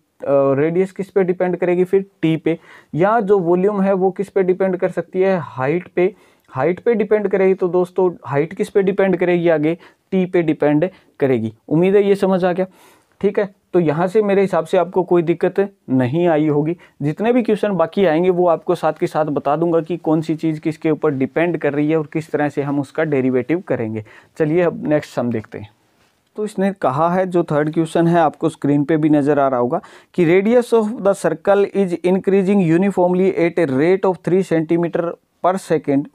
रेडियस किस पे डिपेंड करेगी फिर टी पे या जो वॉल्यूम है वो किस पे डिपेंड कर सकती है हाइट पे हाइट पे डिपेंड करेगी तो दोस्तों हाइट किस पे डिपेंड करेगी आगे टी पे डिपेंड करेगी उम्मीद है ये समझ आ गया ठीक है तो यहाँ से मेरे हिसाब से आपको कोई दिक्कत नहीं आई होगी जितने भी क्वेश्चन बाकी आएंगे वो आपको साथ के साथ बता दूंगा कि कौन सी चीज़ किसके ऊपर डिपेंड कर रही है और किस तरह से हम उसका डेरिवेटिव करेंगे चलिए अब नेक्स्ट हम देखते हैं तो इसने कहा है जो थर्ड क्वेश्चन है आपको स्क्रीन पे भी नज़र आ रहा होगा कि radius of the circle is increasing uniformly at a rate of three centimetre पर second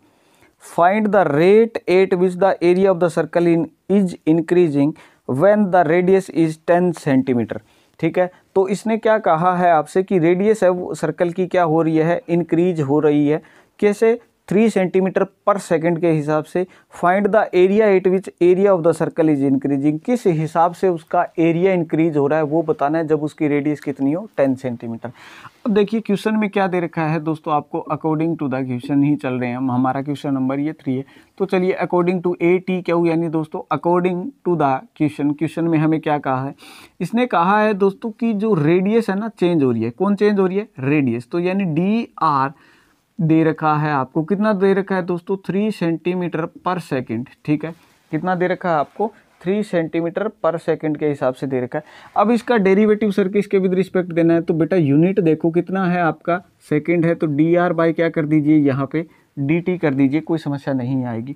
find the rate at which the area of the circle in is increasing when the radius is ten centimetre ठीक है तो इसने क्या कहा है आपसे कि रेडियस है वो सर्कल की क्या हो रही है इंक्रीज हो रही है कैसे थ्री सेंटीमीटर पर सेकंड के हिसाब से find the area at which area of the circle is increasing किस हिसाब से उसका एरिया इंक्रीज हो रहा है वो बताना है जब उसकी रेडियस कितनी हो टेन सेंटीमीटर अब देखिए क्वेश्चन में क्या दे रखा है दोस्तों आपको अकॉर्डिंग टू द क्वेश्चन ही चल रहे हैं हम हमारा क्वेश्चन नंबर ये थ्री है तो चलिए according to a t q यानी दोस्तों according to the question question में हमें क्या कहा है इसने कहा है दोस्तों कि जो रेडियस है ना चेंज हो रही है कौन चेंज हो रही है रेडियस तो यानी डी आर दे रखा है आपको कितना दे रखा है दोस्तों थ्री सेंटीमीटर पर सेकेंड ठीक है कितना दे रखा है आपको थ्री सेंटीमीटर पर सेकंड के हिसाब से दे रखा है अब इसका डेरिवेटिव सर किसके विद रिस्पेक्ट देना है तो बेटा यूनिट देखो कितना है आपका सेकंड है तो डी आर बाई क्या कर दीजिए यहाँ पे डी टी कर दीजिए कोई समस्या नहीं आएगी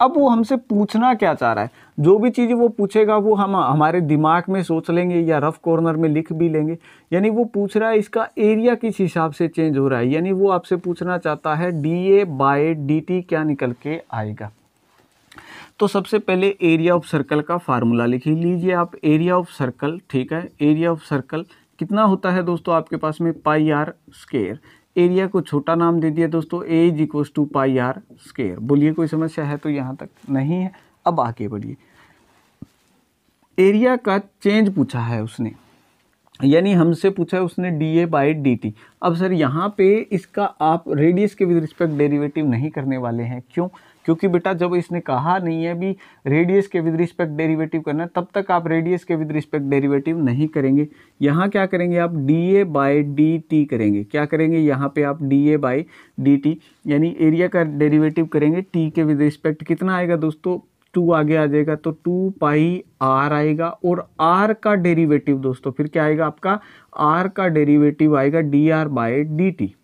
अब वो हमसे पूछना क्या चाह रहा है जो भी चीज़ वो पूछेगा वो हम हमारे दिमाग में सोच लेंगे या रफ कॉर्नर में लिख भी लेंगे यानी वो पूछ रहा है इसका एरिया किस हिसाब से चेंज हो रहा है यानी वो आपसे पूछना चाहता है D a by D t क्या निकल के आएगा तो सबसे पहले एरिया ऑफ सर्कल का फार्मूला लिख लीजिए आप एरिया ऑफ सर्कल ठीक है एरिया ऑफ सर्कल कितना होता है दोस्तों आपके पास में पाई आर स्केयर एरिया को छोटा नाम दे दिया दोस्तों a is equals to pi are square बोलिए कोई समस्या है तो यहाँ तक नहीं है अब आगे बढ़िए एरिया का चेंज पूछा है उसने यानी हमसे पूछा है उसने d A by D t अब सर यहाँ पे इसका आप रेडियस के विद रिस्पेक्ट डेरिवेटिव नहीं करने वाले हैं क्यों क्योंकि बेटा जब इसने कहा नहीं है भी रेडियस के विद रिस्पेक्ट डेरिवेटिव करना है तब तक आप रेडियस के विद रिस्पेक्ट डेरिवेटिव नहीं करेंगे यहाँ क्या करेंगे आप d A by D t करेंगे क्या करेंगे यहाँ पे आप d A by D T यानी एरिया का डेरिवेटिव करेंगे टी के विद रिस्पेक्ट कितना आएगा दोस्तों टू आगे आ जाएगा तो टू पाई आर आएगा और आर का डेरीवेटिव दोस्तों फिर क्या आएगा आपका आर का डेरीवेटिव आएगा d are by D T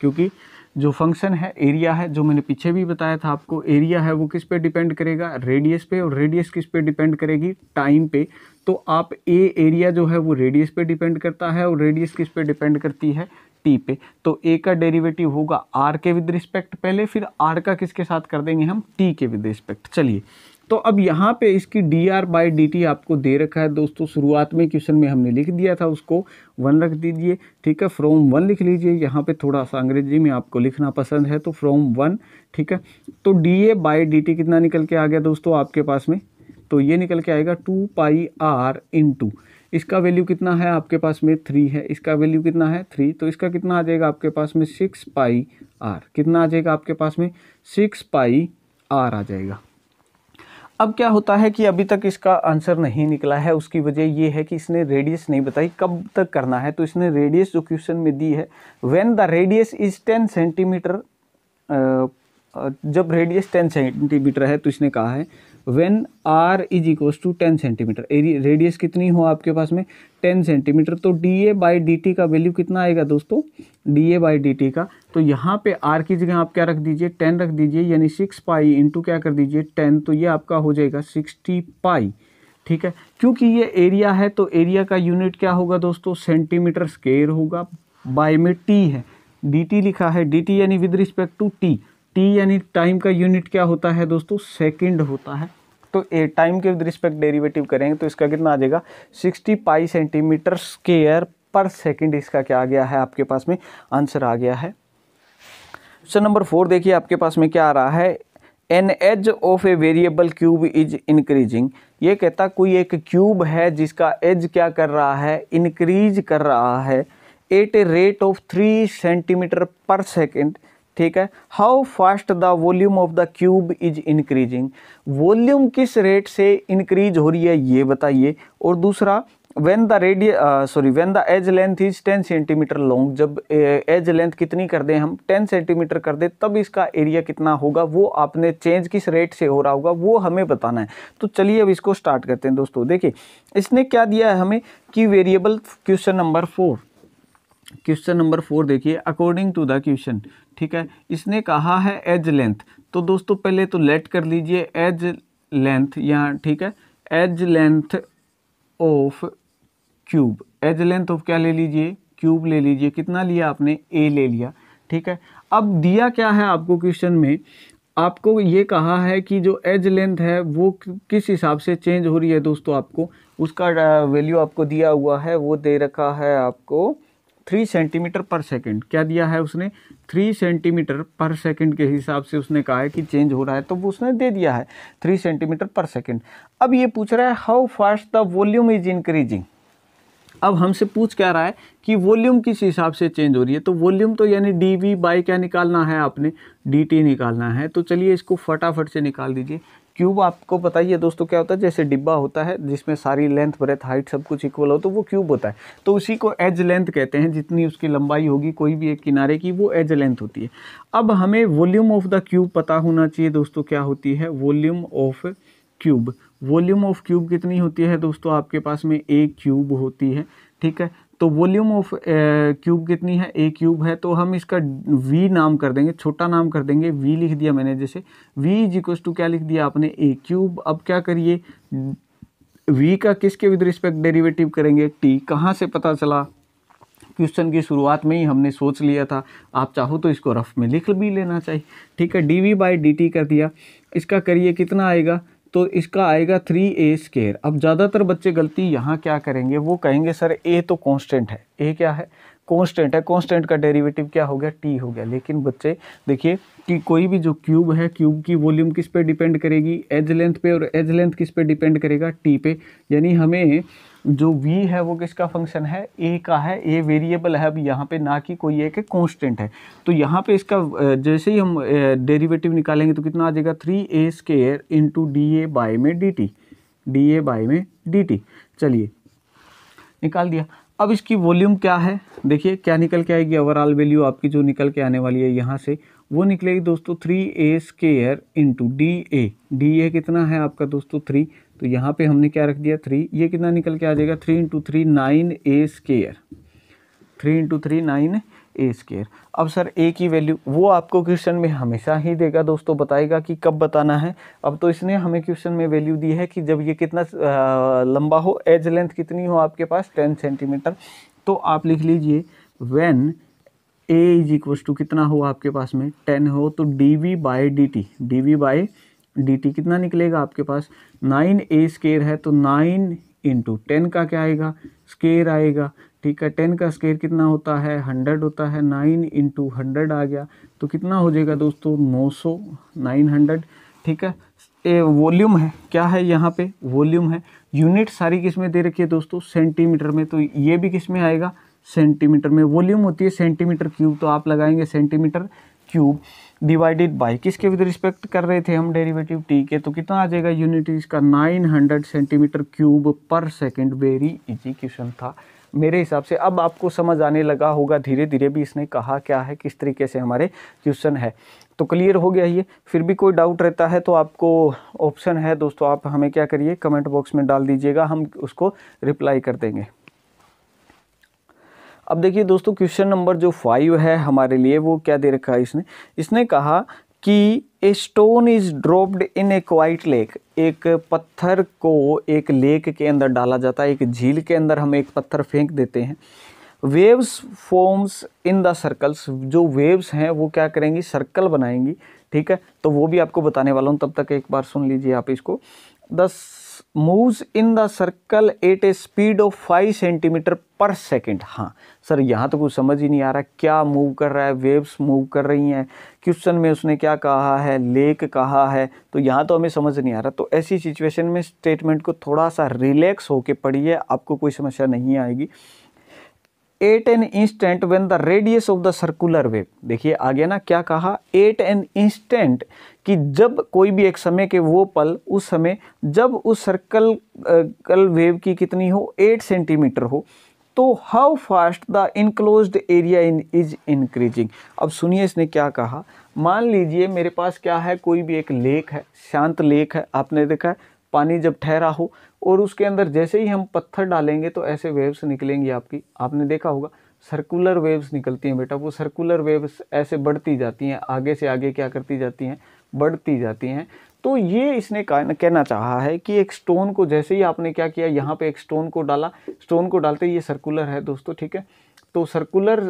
क्योंकि जो फंक्शन है एरिया है जो मैंने पीछे भी बताया था आपको एरिया है वो किस पे डिपेंड करेगा रेडियस पे और रेडियस किस पे डिपेंड करेगी टाइम पे तो आप ए एरिया जो है वो रेडियस पे डिपेंड करता है और रेडियस किस पे डिपेंड करती है टी पे तो ए का डेरिवेटिव होगा आर के विद रिस्पेक्ट पहले फिर आर का किसके साथ कर देंगे हम टी के विद रिस्पेक्ट चलिए तो अब यहाँ पे इसकी d are by D T आपको दे रखा है दोस्तों शुरुआत में क्वेश्चन में हमने लिख दिया था उसको वन रख दीजिए ठीक है फ्रॉम वन लिख लीजिए यहाँ पे थोड़ा सा अंग्रेजी में आपको लिखना पसंद है तो फ्रॉम वन ठीक है तो D A by D T कितना निकल के आ गया दोस्तों आपके पास में तो ये निकल के आएगा two pi are into इसका वैल्यू कितना है आपके पास में थ्री है इसका वैल्यू कितना है थ्री तो इसका कितना आ जाएगा आपके पास में सिक्स पाई आर कितना आ जाएगा आपके पास में सिक्स पाई आर आ जाएगा अब क्या होता है कि अभी तक इसका आंसर नहीं निकला है उसकी वजह यह है कि इसने रेडियस नहीं बताई कब तक करना है तो इसने रेडियस जो क्वेश्चन में दी है when the radius is ten centimetre जब रेडियस टेन सेंटीमीटर है तो इसने कहा है when are is equals to ten centimetre radius कितनी हो आपके पास में टेन सेंटीमीटर तो D A by D t का वैल्यू कितना आएगा दोस्तों d A by D t का तो यहाँ पे आर की जगह आप क्या रख दीजिए टेन रख दीजिए यानी सिक्स पाई इंटू क्या कर दीजिए टेन तो ये आपका हो जाएगा सिक्सटी पाई ठीक है क्योंकि ये एरिया है तो एरिया का यूनिट क्या होगा दोस्तों सेंटीमीटर स्केयर होगा बाई में टी है डी टी लिखा है डी टी यानी with respect to t t यानी टाइम का यूनिट क्या होता है दोस्तों सेकंड होता है तो ए टाइम के विद रिस्पेक्ट डेरिवेटिव करेंगे तो इसका कितना आ जाएगा sixty pi centimetre square per second इसका क्या आ गया है आपके पास में आंसर आ गया है क्वेश्चन नंबर फोर देखिए आपके पास में क्या आ रहा है an edge of a variable cube is increasing ये कहता कोई एक क्यूब है जिसका एज क्या कर रहा है इंक्रीज कर रहा है at a rate of three centimetre पर सेकेंड ठीक है how fast the volume of the cube is increasing volume किस रेट से इंक्रीज हो रही है ये बताइए और दूसरा वेन द रेडिय sorry when the edge length is ten centimetre long जब एज लेंथ कितनी कर दें हम टेन सेंटीमीटर कर दें तब इसका एरिया कितना होगा वो आपने चेंज किस रेट से हो रहा होगा वो हमें बताना है तो चलिए अब इसको स्टार्ट करते हैं दोस्तों देखिए इसने क्या दिया है हमें कि variable question number four question number four देखिए अकॉर्डिंग टू द क्वेश्चन ठीक है इसने कहा है एज लेंथ तो दोस्तों पहले तो लेट कर लीजिए एज लेंथ यहाँ ठीक है edge length of cube edge length of क्या ले लीजिए क्यूब ले लीजिए कितना लिया आपने ए ले लिया ठीक है अब दिया क्या है आपको क्वेश्चन में आपको ये कहा है कि जो एज लेंथ है वो किस हिसाब से चेंज हो रही है दोस्तों आपको उसका वैल्यू आपको दिया हुआ है वो दे रखा है आपको थ्री सेंटीमीटर पर सेकंड क्या दिया है उसने थ्री सेंटीमीटर पर सेकंड के हिसाब से उसने कहा है कि चेंज हो रहा है तो वो उसने दे दिया है थ्री सेंटीमीटर पर सेकंड अब ये पूछ रहा है how fast the volume is increasing अब हमसे पूछ क्या रहा है कि वॉल्यूम किस हिसाब से चेंज हो रही है तो वॉल्यूम तो यानी डी वी बाई क्या निकालना है आपने डी टी निकालना है तो चलिए इसको फटाफट से निकाल दीजिए क्यूब आपको पता ही है दोस्तों क्या होता है जैसे डिब्बा होता है जिसमें सारी लेंथ ब्रेथ हाइट सब कुछ इक्वल हो तो वो क्यूब होता है तो उसी को एज लेंथ कहते हैं जितनी उसकी लंबाई होगी कोई भी एक किनारे की वो एज लेंथ होती है अब हमें वॉल्यूम ऑफ द क्यूब पता होना चाहिए दोस्तों क्या होती है volume of cube volume of cube कितनी होती है दोस्तों आपके पास में एक क्यूब होती है ठीक है तो वॉल्यूम ऑफ क्यूब कितनी है ए क्यूब है तो हम इसका वी नाम कर देंगे छोटा नाम कर देंगे वी लिख दिया मैंने जैसे वी इज टू क्या लिख दिया आपने ए क्यूब अब क्या करिए वी का किसके विद रिस्पेक्ट डेरिवेटिव करेंगे टी कहाँ से पता चला क्वेश्चन की शुरुआत में ही हमने सोच लिया था आप चाहो तो इसको रफ में लिख भी लेना चाहिए ठीक है D we by D T कर दिया इसका करिए कितना आएगा तो इसका आएगा थ्री ए स्केयर अब ज़्यादातर बच्चे गलती यहाँ क्या करेंगे वो कहेंगे सर ए तो कांस्टेंट है ए क्या है कांस्टेंट है कांस्टेंट का डेरिवेटिव क्या हो गया टी हो गया लेकिन बच्चे देखिए कि कोई भी जो क्यूब है क्यूब की वॉल्यूम किस पे डिपेंड करेगी एज लेंथ पे और एज लेंथ किस पे डिपेंड करेगा टी पे यानी हमें जो v है वो किसका फंक्शन है a का है a वेरिएबल है अब यहाँ पे ना कि कोई एक कॉन्स्टेंट है तो यहाँ पे इसका जैसे ही हम डेरिवेटिव निकालेंगे तो कितना आ जाएगा three A square into D A by में D T D A by में डी टी चलिए निकाल दिया अब इसकी वॉल्यूम क्या है देखिए क्या निकल के आएगी ओवरऑल वैल्यू आपकी जो निकल के आने वाली है यहाँ से वो निकलेगी दोस्तों three A square into D A D A कितना है आपका दोस्तों थ्री तो यहाँ पे हमने क्या रख दिया थ्री ये कितना निकल के आ जाएगा three into three nine A square three into three nine A square अब सर ए की वैल्यू वो आपको क्वेश्चन में हमेशा ही देगा दोस्तों बताएगा कि कब बताना है अब तो इसने हमें क्वेश्चन में वैल्यू दी है कि जब ये कितना लंबा हो एज लेंथ कितनी हो आपके पास टेन सेंटीमीटर तो आप लिख लीजिए when A is equals to कितना हो आपके पास में टेन हो तो D we by D T D we by D T कितना निकलेगा आपके पास नाइन ए स्केयर है तो नाइन इंटू टेन का क्या आएगा स्केयर आएगा ठीक है टेन का स्केयर कितना होता है हंड्रेड होता है नाइन इंटू हंड्रेड आ गया तो कितना हो जाएगा दोस्तों नौ सौ नाइन हंड्रेड ठीक है ए वॉल्यूम है क्या है यहाँ पे वॉल्यूम है यूनिट सारी किस में दे रखी है दोस्तों सेंटीमीटर में तो ये भी किस में आएगा सेंटीमीटर में वॉल्यूम होती है सेंटीमीटर क्यूब तो आप लगाएंगे सेंटीमीटर क्यूब डिवाइडेड बाई किसके विद रिस्पेक्ट कर रहे थे हम डेरिवेटिव टी के तो कितना आ जाएगा यूनिट इसका 900 सेंटीमीटर क्यूब पर सेकंड वेरी इजी क्वेश्चन था मेरे हिसाब से अब आपको समझ आने लगा होगा धीरे धीरे भी इसने कहा क्या है किस तरीके से हमारे क्वेश्चन है तो क्लियर हो गया ये फिर भी कोई डाउट रहता है तो आपको ऑप्शन है दोस्तों आप हमें क्या करिए कमेंट बॉक्स में डाल दीजिएगा हम उसको रिप्लाई कर देंगे अब देखिए दोस्तों क्वेश्चन नंबर जो फाइव है हमारे लिए वो क्या दे रखा है इसने इसने कहा कि a stone is dropped in a quiet lake एक पत्थर को एक लेक के अंदर डाला जाता है एक झील के अंदर हम एक पत्थर फेंक देते हैं waves forms in the circles जो वेव्स हैं वो क्या करेंगी सर्कल बनाएंगी ठीक है तो वो भी आपको बताने वाला हूँ तब तक एक बार सुन लीजिए आप इसको the moves in the circle at a speed of five centimetre पर सेकेंड हाँ सर यहाँ तो कुछ समझ ही नहीं आ रहा क्या मूव कर रहा है वेव्स मूव कर रही हैं क्वेश्चन में उसने क्या कहा है लेक कहा है तो यहाँ तो हमें समझ नहीं आ रहा तो ऐसी सिचुएशन में स्टेटमेंट को थोड़ा सा रिलैक्स होके पढ़िए आपको कोई समस्या नहीं आएगी at an instant when the radius of the circular wave देखिए आ गया ना क्या कहा एट एन इंस्टेंट कि जब कोई भी एक समय के वो पल उस समय जब उस सर्कल कल वेव की कितनी हो एट सेंटीमीटर हो तो how fast the enclose area in is increasing अब सुनिए इसने क्या कहा मान लीजिए मेरे पास क्या है कोई भी एक लेक है शांत लेक है आपने देखा है पानी जब ठहरा हो और उसके अंदर जैसे ही हम पत्थर डालेंगे तो ऐसे वेव्स निकलेंगी आपकी आपने देखा होगा सर्कुलर वेव्स निकलती हैं बेटा वो सर्कुलर वेव्स ऐसे बढ़ती जाती हैं आगे से आगे क्या करती जाती हैं बढ़ती जाती हैं तो ये इसने कहना चाहा है कि एक स्टोन को जैसे ही आपने क्या किया यहाँ पे एक स्टोन को डाला स्टोन को डालते ये सर्कुलर है दोस्तों ठीक है तो सर्कुलर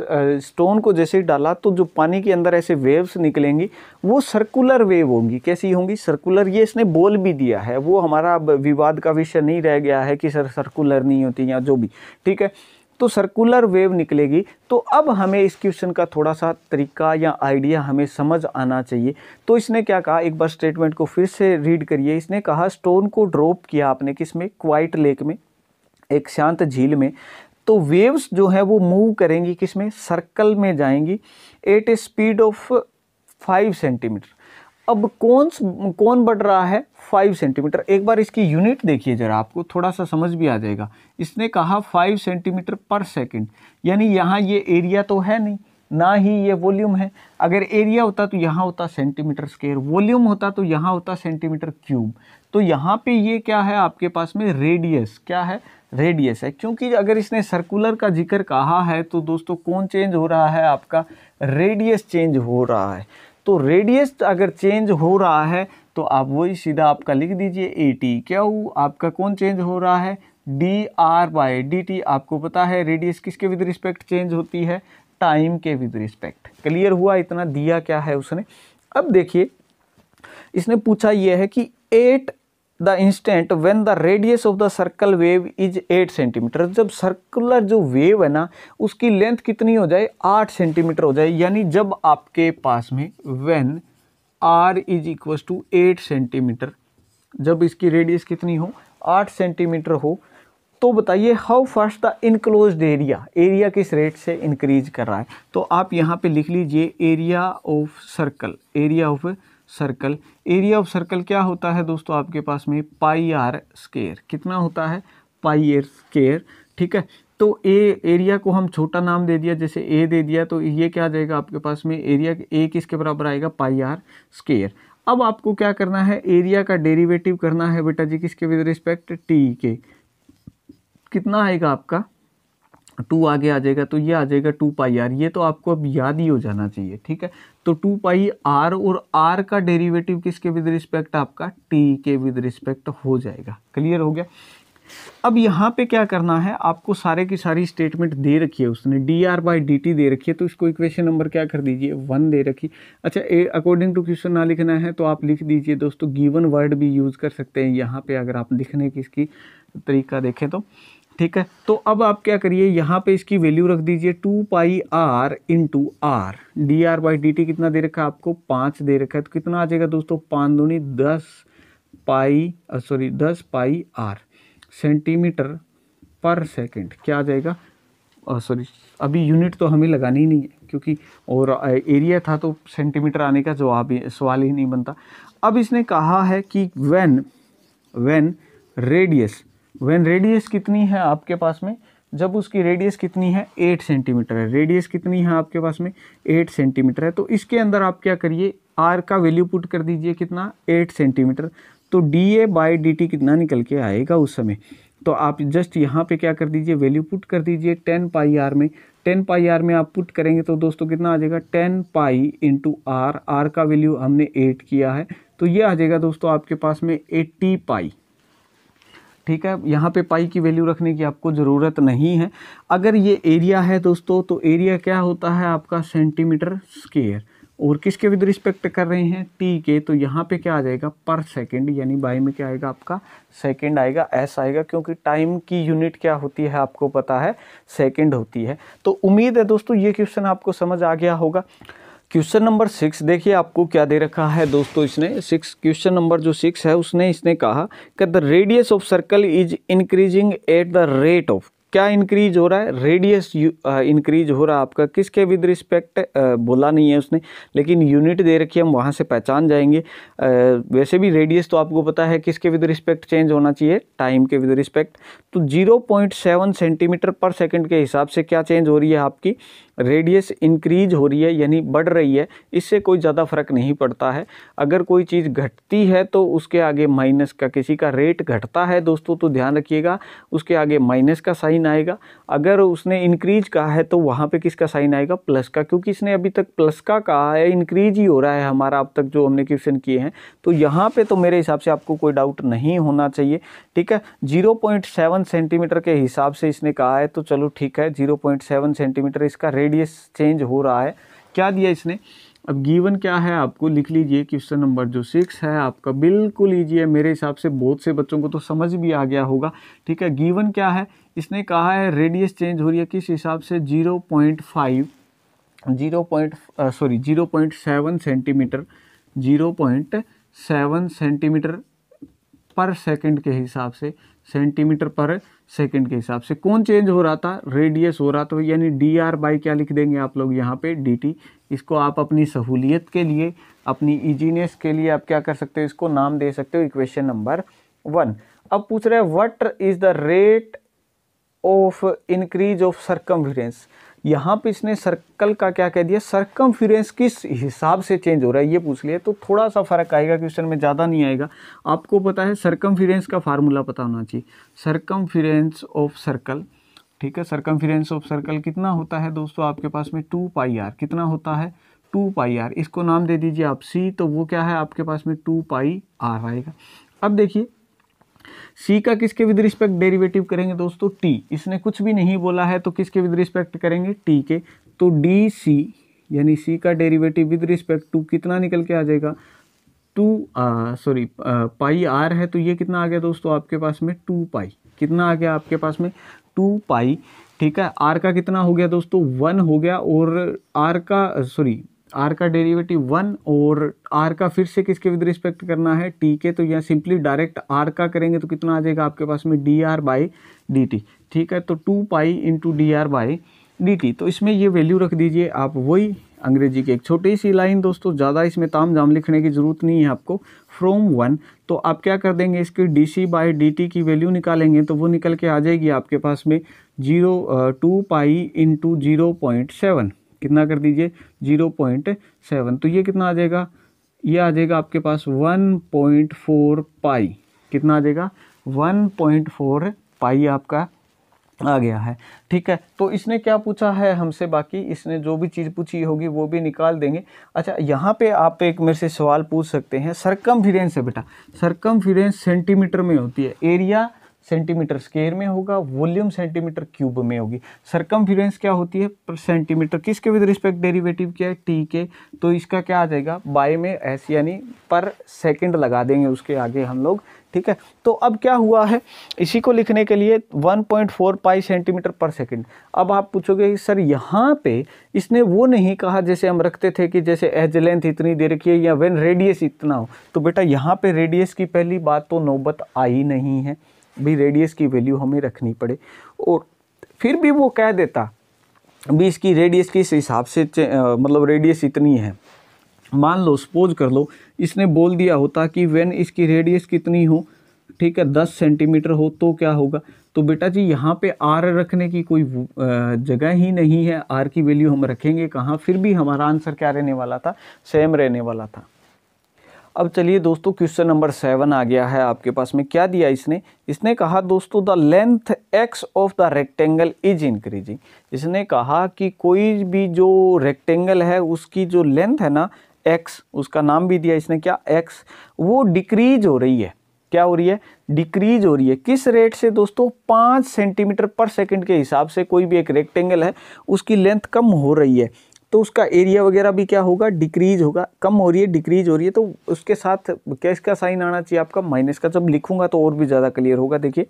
स्टोन को जैसे ही डाला तो जो पानी के अंदर ऐसे वेव्स निकलेंगी वो सर्कुलर वेव होंगी कैसी होंगी सर्कुलर ये इसने बोल भी दिया है वो हमारा विवाद का विषय नहीं रह गया है कि सर सर्कुलर नहीं होती या जो भी ठीक है तो सर्कुलर वेव निकलेगी तो अब हमें इस क्वेश्चन का थोड़ा सा तरीका या आइडिया हमें समझ आना चाहिए तो इसने क्या कहा एक बार स्टेटमेंट को फिर से रीड करिए इसने कहा स्टोन को ड्रॉप किया आपने किस में क्वाइट लेक में एक शांत झील में तो वेव्स जो है वो मूव करेंगी किस में सर्कल में जाएंगी at a speed of five centimetre अब कौन कौन बढ़ रहा है फाइव सेंटीमीटर एक बार इसकी यूनिट देखिए जरा आपको थोड़ा सा समझ भी आ जाएगा इसने कहा फाइव सेंटीमीटर पर सेकंड यानी यहाँ ये एरिया तो है नहीं ना ही ये वॉल्यूम है अगर एरिया होता तो यहाँ होता सेंटीमीटर स्केयर वॉल्यूम होता तो यहाँ होता सेंटीमीटर क्यूब तो यहाँ पे ये क्या है आपके पास में रेडियस क्या है रेडियस है क्योंकि अगर इसने सर्कुलर का जिक्र कहा है तो दोस्तों कौन चेंज हो रहा है आपका रेडियस चेंज हो रहा है तो रेडियस अगर चेंज हो रहा है तो आप वही सीधा आपका लिख दीजिए ए टी क्या हुँ? आपका कौन चेंज हो रहा है D are by D T आपको पता है रेडियस किसके विद रिस्पेक्ट चेंज होती है टाइम के विद रिस्पेक्ट क्लियर हुआ इतना दिया क्या है उसने अब देखिए इसने पूछा यह है कि at the instant when the radius of the circle wave is eight centimetre जब सर्कुलर जो वेव है ना उसकी लेंथ कितनी हो जाए आठ सेंटीमीटर हो जाए यानी जब आपके पास में when are is equal to eight centimetre जब इसकी रेडियस कितनी हो आठ सेंटीमीटर हो तो बताइए how fast the enclose area area किस रेट से इंक्रीज कर रहा है तो आप यहाँ पे लिख लीजिए area of circle area of circle area of circle क्या होता है दोस्तों आपके पास में पाई आर स्केयर कितना होता है पाई एर स्केयर ठीक है तो ए एरिया को हम छोटा नाम दे दिया जैसे ए दे दिया तो ये क्या जाएगा आपके पास में एरिया ए किसके बराबर आएगा पाई आर स्केयर अब आपको क्या करना है एरिया का डेरिवेटिव करना है बेटा जी किसके विद रिस्पेक्ट टी के कितना आएगा आपका टू आगे आ जाएगा तो ये आ जाएगा टू पाई आर ये तो आपको अब याद ही हो जाना चाहिए ठीक है तो टू पाई आर और आर का डेरिवेटिव किसके विद रिस्पेक्ट आपका टी के विद रिस्पेक्ट हो जाएगा क्लियर हो गया अब यहाँ पे क्या करना है आपको सारे की सारी स्टेटमेंट दे रखी है उसने D are by D T दे रखी है तो इसको इक्वेशन नंबर क्या कर दीजिए वन दे रखी अच्छा ए अकॉर्डिंग टू क्वेश्चन ना लिखना है तो आप लिख दीजिए दोस्तों गिवन वर्ड भी यूज़ कर सकते हैं यहाँ पे अगर आप लिखने की इसकी तरीका देखें तो ठीक है तो अब आप क्या करिए यहाँ पे इसकी वैल्यू रख दीजिए two pi are into R D are by D T कितना दे रखा है आपको पाँच दे रखा है तो कितना आ जाएगा दोस्तों पाँच दूनी दस पाई सॉरी दस पाई आर सेंटीमीटर पर सेकंड क्या आ जाएगा सॉरी अभी यूनिट तो हमें लगानी ही नहीं है क्योंकि और एरिया था तो सेंटीमीटर आने का जवाब ही सवाल ही नहीं बनता अब इसने कहा है कि when when radius when radius कितनी है आपके पास में जब उसकी रेडियस कितनी है एट सेंटीमीटर है रेडियस कितनी है आपके पास में एट सेंटीमीटर है तो इसके अंदर आप क्या करिए आर का वैल्यू पुट कर दीजिए कितना एट सेंटीमीटर तो D A by D T कितना निकल के आएगा उस समय तो आप जस्ट यहाँ पे क्या कर दीजिए वैल्यू पुट कर दीजिए टेन पाई आर में टेन पाई आर में आप पुट करेंगे तो दोस्तों कितना आ जाएगा ten pi into R R का वैल्यू हमने एट किया है तो ये आ जाएगा दोस्तों आपके पास में एट्टी पाई ठीक है यहाँ पे पाई की वैल्यू रखने की आपको ज़रूरत नहीं है अगर ये एरिया है दोस्तों तो एरिया क्या होता है आपका सेंटीमीटर स्केयर और किसके विद रिस्पेक्ट कर रहे हैं टी के तो यहाँ पे क्या आ जाएगा पर सेकंड यानी बाई में क्या आएगा आपका सेकंड आएगा एस आएगा क्योंकि टाइम की यूनिट क्या होती है आपको पता है सेकंड होती है तो उम्मीद है दोस्तों ये क्वेश्चन आपको समझ आ गया होगा क्वेश्चन नंबर सिक्स देखिए आपको क्या दे रखा है दोस्तों इसने सिक्स क्वेश्चन नंबर जो सिक्स है उसने इसने कहा कि the radius of circle is increasing at the rate of क्या इंक्रीज हो रहा है रेडियस इंक्रीज हो रहा है आपका किसके विद रिस्पेक्ट बोला नहीं है उसने लेकिन यूनिट दे रखी है हम वहाँ से पहचान जाएंगे आ, वैसे भी रेडियस तो आपको पता है किसके विद रिस्पेक्ट चेंज होना चाहिए टाइम के विद रिस्पेक्ट तो 0.7 सेंटीमीटर पर सेकंड के हिसाब से क्या चेंज हो रही है आपकी रेडियस इंक्रीज हो रही है यानी बढ़ रही है इससे कोई ज़्यादा फ़र्क नहीं पड़ता है अगर कोई चीज़ घटती है तो उसके आगे माइनस का किसी का रेट घटता है दोस्तों तो ध्यान रखिएगा उसके आगे माइनस का साइन आएगा अगर उसने इंक्रीज कहा है तो वहाँ पे किसका साइन आएगा प्लस का क्योंकि इसने अभी तक प्लस का कहा है इंक्रीज ही हो रहा है हमारा अब तक जो हमने क्वेश्चन किए हैं तो यहाँ पर तो मेरे हिसाब से आपको कोई डाउट नहीं होना चाहिए ठीक है जीरो सेंटीमीटर के हिसाब से इसने कहा है तो चलो ठीक है जीरो सेंटीमीटर इसका रेट रेडियस चेंज हो रहा है क्या दिया इसने अब गीवन क्या है आपको लिख लीजिए क्वेश्चन नंबर जो सिक्स है आपका बिल्कुल ईजी है मेरे हिसाब से बहुत से बच्चों को तो समझ भी आ गया होगा ठीक है गीवन क्या है इसने कहा है रेडियस चेंज हो रही है किस हिसाब से zero point five zero point sorry zero point seven centimetre zero point seven centimetre पर सेकेंड के हिसाब से सेंटीमीटर पर सेकंड के हिसाब से कौन चेंज हो रहा था रेडियस हो रहा था यानी डी आर बाई क्या लिख देंगे आप लोग यहाँ पे डी टी इसको आप अपनी सहूलियत के लिए अपनी इजीनियस के लिए आप क्या कर सकते हो इसको नाम दे सकते हो इक्वेशन नंबर वन अब पूछ रहे हैं what is the rate of increase of circumference यहाँ पे इसने सर्कल का क्या कह दिया सर्कम किस हिसाब से चेंज हो रहा है ये पूछ लिया तो थोड़ा सा फ़र्क आएगा क्वेश्चन में ज़्यादा नहीं आएगा आपको पता है सर्कम का फार्मूला पता होना चाहिए सर्कम ऑफ सर्कल ठीक है सर्कम ऑफ सर्कल कितना होता है दोस्तों आपके पास में टू पाई आर कितना होता है टू पाई आर इसको नाम दे दीजिए आप सी तो वो क्या है आपके पास में टू पाई आर आएगा अब देखिए सी का किसके विद रिस्पेक्ट डेरिवेटिव करेंगे दोस्तों टी इसने कुछ भी नहीं बोला है तो किसके विद रिस्पेक्ट करेंगे टी के तो डी सी यानी सी का डेरिवेटिव विद रिस्पेक्ट टू कितना निकल के आ जाएगा टू सॉरी पाई आर है तो ये कितना आ गया दोस्तों आपके पास में टू पाई कितना आ गया आपके पास में टू पाई ठीक है आर का कितना हो गया दोस्तों वन हो गया और आर का सॉरी आर का डेरिवेटिव वन और आर का फिर से किसके विद रिस्पेक्ट करना है टी के तो या सिंपली डायरेक्ट आर का करेंगे तो कितना आ जाएगा आपके पास में D are by D T ठीक है तो two pi into D are by D T तो इसमें ये वैल्यू रख दीजिए आप वही अंग्रेजी की एक छोटी सी लाइन दोस्तों ज़्यादा इसमें ताम जाम लिखने की ज़रूरत नहीं है आपको फ्रॉम वन तो आप क्या कर देंगे इसकी D C by D T की वैल्यू निकालेंगे तो वो निकल के आ जाएगी आपके पास में zero two pi into zero point seven कितना कर दीजिए जीरो पॉइंट सेवन तो ये कितना आ जाएगा ये आ जाएगा आपके पास वन पॉइंट फोर पाई कितना आ जाएगा वन पॉइंट फोर पाई आपका आ गया है ठीक है तो इसने क्या पूछा है हमसे बाकी इसने जो भी चीज़ पूछी होगी वो भी निकाल देंगे अच्छा यहाँ पे आप एक मेरे से सवाल पूछ सकते हैं सरकम फिरेंस है बेटा सरकम फिरेंस सेंटीमीटर में होती है एरिया सेंटीमीटर स्केयर में होगा वॉल्यूम सेंटीमीटर क्यूब में होगी सरकम क्या होती है पर सेंटीमीटर किसके विद रिस्पेक्ट डेरिवेटिव क्या है टी के तो इसका क्या आ जाएगा बाय में एस यानी पर सेकंड लगा देंगे उसके आगे हम लोग ठीक है तो अब क्या हुआ है इसी को लिखने के लिए 1.4 पाई सेंटीमीटर पर सेकंड अब आप पूछोगे सर यहाँ पे इसने वो नहीं कहा जैसे हम रखते थे कि जैसे एज लेंथ इतनी दे रखी है या वेन रेडियस इतना हो तो बेटा यहाँ पे रेडियस की पहली बात तो नौबत आई नहीं है भी रेडियस की वैल्यू हमें रखनी पड़े और फिर भी वो कह देता भी इसकी रेडियस किस हिसाब से मतलब रेडियस इतनी है मान लो सपोज कर लो इसने बोल दिया होता कि वेन इसकी रेडियस कितनी हो ठीक है दस सेंटीमीटर हो तो क्या होगा तो बेटा जी यहाँ पे आर रखने की कोई जगह ही नहीं है आर की वैल्यू हम रखेंगे कहाँ फिर भी हमारा आंसर क्या रहने वाला था सेम रहने वाला था अब चलिए दोस्तों क्वेश्चन नंबर सेवन आ गया है आपके पास में क्या दिया इसने इसने कहा दोस्तों the length X of the rectangle is increasing इसने कहा कि कोई भी जो रेक्टेंगल है उसकी जो लेंथ है ना एक्स उसका नाम भी दिया इसने क्या एक्स वो डिक्रीज हो रही है क्या हो रही है डिक्रीज हो रही है किस रेट से दोस्तों पाँच सेंटीमीटर पर सेकंड के हिसाब से कोई भी एक रेक्टेंगल है उसकी लेंथ कम हो रही है तो उसका एरिया वगैरह भी क्या होगा डिक्रीज होगा कम हो रही है डिक्रीज हो रही है तो उसके साथ कैश का साइन आना चाहिए आपका माइनस का जब लिखूंगा तो और भी ज़्यादा क्लियर होगा देखिए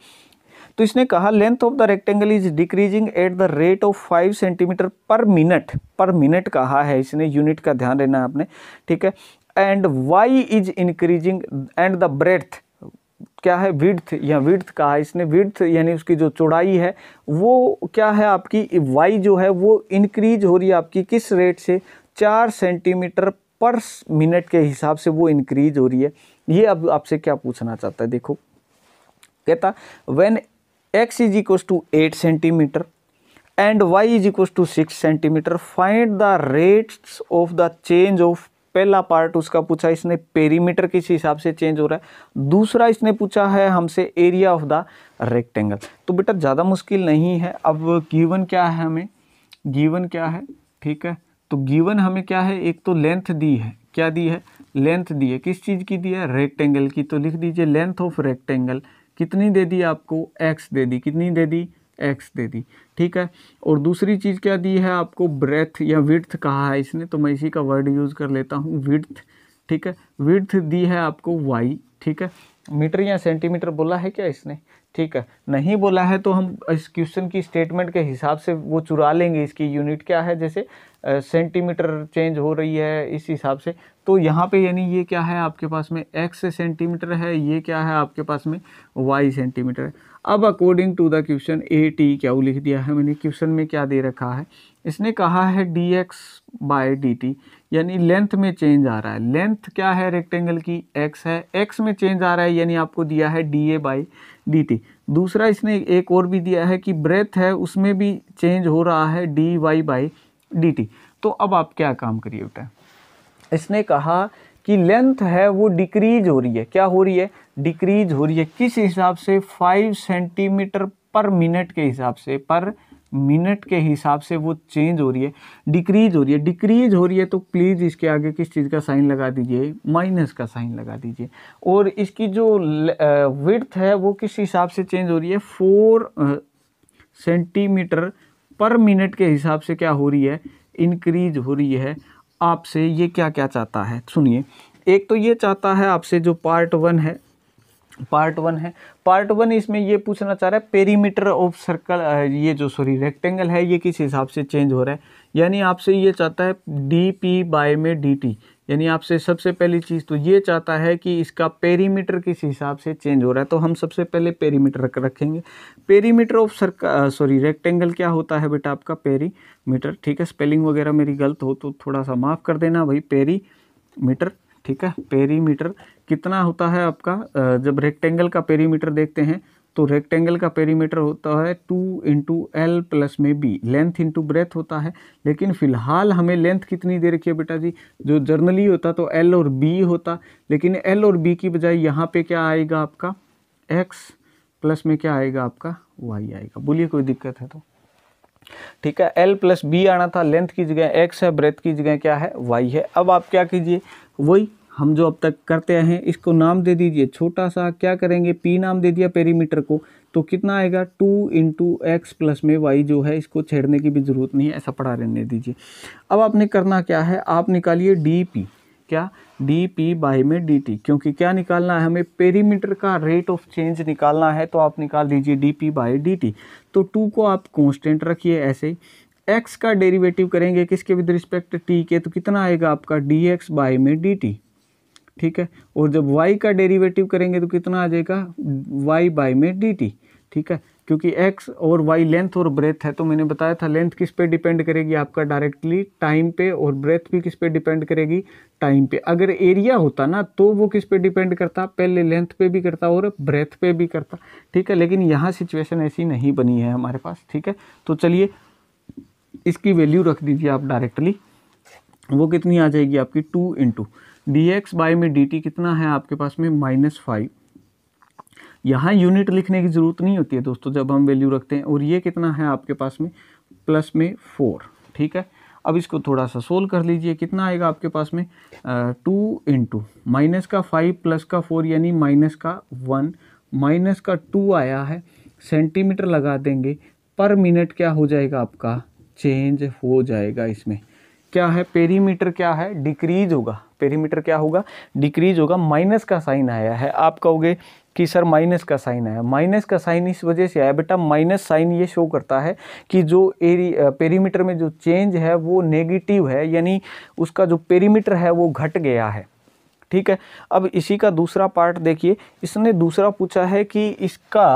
तो इसने कहा length of the rectangle is decreasing at the rate of five centimetre पर मिनट पर मिनट कहा है इसने यूनिट का ध्यान रहना है आपने ठीक है and Y is increasing and the breadth क्या है विड्थ या विड्थ का है इसने विड्थ यानी उसकी जो चौड़ाई है वो क्या है आपकी वाई जो है वो इनक्रीज हो रही है आपकी किस रेट से चार सेंटीमीटर पर मिनट के हिसाब से वो इंक्रीज हो रही है ये अब आपसे क्या पूछना चाहता है देखो कहता when X is equal to eight centimetre and Y is equal to six centimetre find the rates of the change of पहला पार्ट उसका पूछा इसने पेरीमीटर किस हिसाब से चेंज हो रहा है दूसरा इसने पूछा है हमसे एरिया ऑफ द रेक्टेंगल तो बेटा ज़्यादा मुश्किल नहीं है अब गीवन क्या है हमें गीवन क्या है ठीक है तो गीवन हमें क्या है एक तो लेंथ दी है क्या दी है लेंथ दी है किस चीज़ की दी है रेक्टेंगल की तो लिख दीजिए लेंथ ऑफ रेक्टेंगल कितनी दे दी आपको एक्स दे दी कितनी दे दी एक्स दे दी ठीक है और दूसरी चीज़ क्या दी है आपको ब्रेथ या विर्थ कहा है इसने तो मैं इसी का वर्ड यूज़ कर लेता हूँ विर्थ ठीक है विर्थ दी है आपको वाई ठीक है मीटर या सेंटीमीटर बोला है क्या इसने ठीक है नहीं बोला है तो हम इस क्वेश्चन की स्टेटमेंट के हिसाब से वो चुरा लेंगे इसकी यूनिट क्या है जैसे सेंटीमीटर चेंज हो रही है इस हिसाब से तो यहाँ पे यानी ये क्या है आपके पास में एक्स सेंटीमीटर है ये क्या है आपके पास में वाई सेंटीमीटर है अब according to the question A T क्या लिख दिया है मैंने क्वेश्चन में क्या दे रखा है इसने कहा है D X by D T यानी लेंथ में चेंज आ रहा है लेंथ क्या है रेक्टेंगल की एक्स है एक्स में चेंज आ रहा है यानी आपको दिया है D A by D T दूसरा इसने एक और भी दिया है कि ब्रेथ है उसमें भी चेंज हो रहा है D Y by D T तो अब आप क्या काम करिए बेटा इसने कहा कि लेंथ है वो डिक्रीज हो रही है क्या हो रही है डिक्रीज हो रही है किस हिसाब से फाइव सेंटीमीटर पर मिनट के हिसाब से पर मिनट के हिसाब से वो चेंज हो रही है डिक्रीज हो रही है डिक्रीज हो रही है तो प्लीज़ इसके आगे किस चीज़ का साइन लगा दीजिए माइनस का साइन लगा दीजिए और इसकी जो विर्थ है वो किस हिसाब से चेंज हो रही है फोर सेंटीमीटर पर मिनट के हिसाब से क्या हो रही है इंक्रीज हो रही है आपसे ये क्या क्या चाहता है सुनिए एक तो ये चाहता है आपसे जो पार्ट वन है पार्ट वन है पार्ट वन इसमें ये पूछना चाह रहा है पेरीमीटर ऑफ सर्कल ये जो सॉरी रेक्टेंगल है ये किस हिसाब से चेंज हो रहा है यानी आपसे ये चाहता है डी पी बाय में डी टी यानी आपसे सबसे पहली चीज़ तो ये चाहता है कि इसका पेरीमीटर किस हिसाब से चेंज हो रहा है तो हम सबसे पहले पेरीमीटर रखेंगे पेरीमीटर ऑफ सर्का सॉरी रेक्टेंगल क्या होता है बेटा आपका पेरीमीटर ठीक है स्पेलिंग वगैरह मेरी गलत हो तो थोड़ा सा माफ़ कर देना भाई पेरीमीटर ठीक है पेरीमीटर कितना होता है आपका जब रेक्टेंगल का पेरीमीटर देखते हैं तो रेक्टेंगल का पेरीमीटर होता है टू इंटू एल प्लस में बी लेंथ इंटू ब्रेथ होता है लेकिन फिलहाल हमें लेंथ कितनी दे रखी है बेटा जी जो जर्नली होता तो एल और बी होता लेकिन एल और बी की बजाय यहाँ पे क्या आएगा आपका एक्स प्लस में क्या आएगा आपका वाई आएगा बोलिए कोई दिक्कत है तो ठीक है एल प्लस बी आना था लेंथ की जगह एक्स है ब्रेथ की जगह क्या है वाई है अब आप क्या कीजिए वही हम जो अब तक करते आए हैं इसको नाम दे दीजिए छोटा सा क्या करेंगे पी नाम दे दिया पेरीमीटर को तो कितना आएगा टू इंटू एक्स प्लस में वाई जो है इसको छेड़ने की भी ज़रूरत नहीं है ऐसा पढ़ा रहने दीजिए अब आपने करना क्या है आप निकालिए डी पी क्या डी पी बाई में डी टी क्योंकि क्या निकालना है हमें पेरीमीटर का रेट ऑफ चेंज निकालना है तो आप निकाल दीजिए D P by D T तो टू को आप कॉन्स्टेंट रखिए ऐसे ही एक्स का डेरिवेटिव करेंगे किसके विद रिस्पेक्ट टी के तो कितना आएगा आपका डी एक्स बाई में डी टी ठीक है और जब y का डेरिवेटिव करेंगे तो कितना आ जाएगा y बाई में dt ठीक है क्योंकि x और y लेंथ और ब्रेथ है तो मैंने बताया था लेंथ किस पे डिपेंड करेगी आपका डायरेक्टली टाइम पे और ब्रेथ भी किस पे डिपेंड करेगी टाइम पे अगर एरिया होता ना तो वो किस पे डिपेंड करता पहले लेंथ पे भी करता और ब्रेथ पे भी करता ठीक है लेकिन यहाँ सिचुएशन ऐसी नहीं बनी है हमारे पास ठीक है तो चलिए इसकी वैल्यू रख दीजिए आप डायरेक्टली वो कितनी आ जाएगी आपकी two into D x by में डी टी कितना है आपके पास में माइनस फाइव यहाँ यूनिट लिखने की ज़रूरत नहीं होती है दोस्तों जब हम वैल्यू रखते हैं और ये कितना है आपके पास में प्लस में फोर ठीक है अब इसको थोड़ा सा सोल्व कर लीजिए कितना आएगा आपके पास में टू इंटू माइनस का फाइव प्लस का फोर यानी माइनस का वन माइनस का टू आया है सेंटीमीटर लगा देंगे पर मिनट क्या हो जाएगा आपका चेंज हो जाएगा इसमें क्या है पेरीमीटर क्या है डिक्रीज होगा पेरीमीटर क्या होगा डिक्रीज होगा माइनस का साइन आया है आप कहोगे कि सर माइनस का साइन आया माइनस का साइन इस वजह से आया बेटा माइनस साइन ये शो करता है कि जो एरी पेरीमीटर में जो चेंज है वो नेगेटिव है यानी उसका जो पेरीमीटर है वो घट गया है ठीक है अब इसी का दूसरा पार्ट देखिए इसने दूसरा पूछा है कि इसका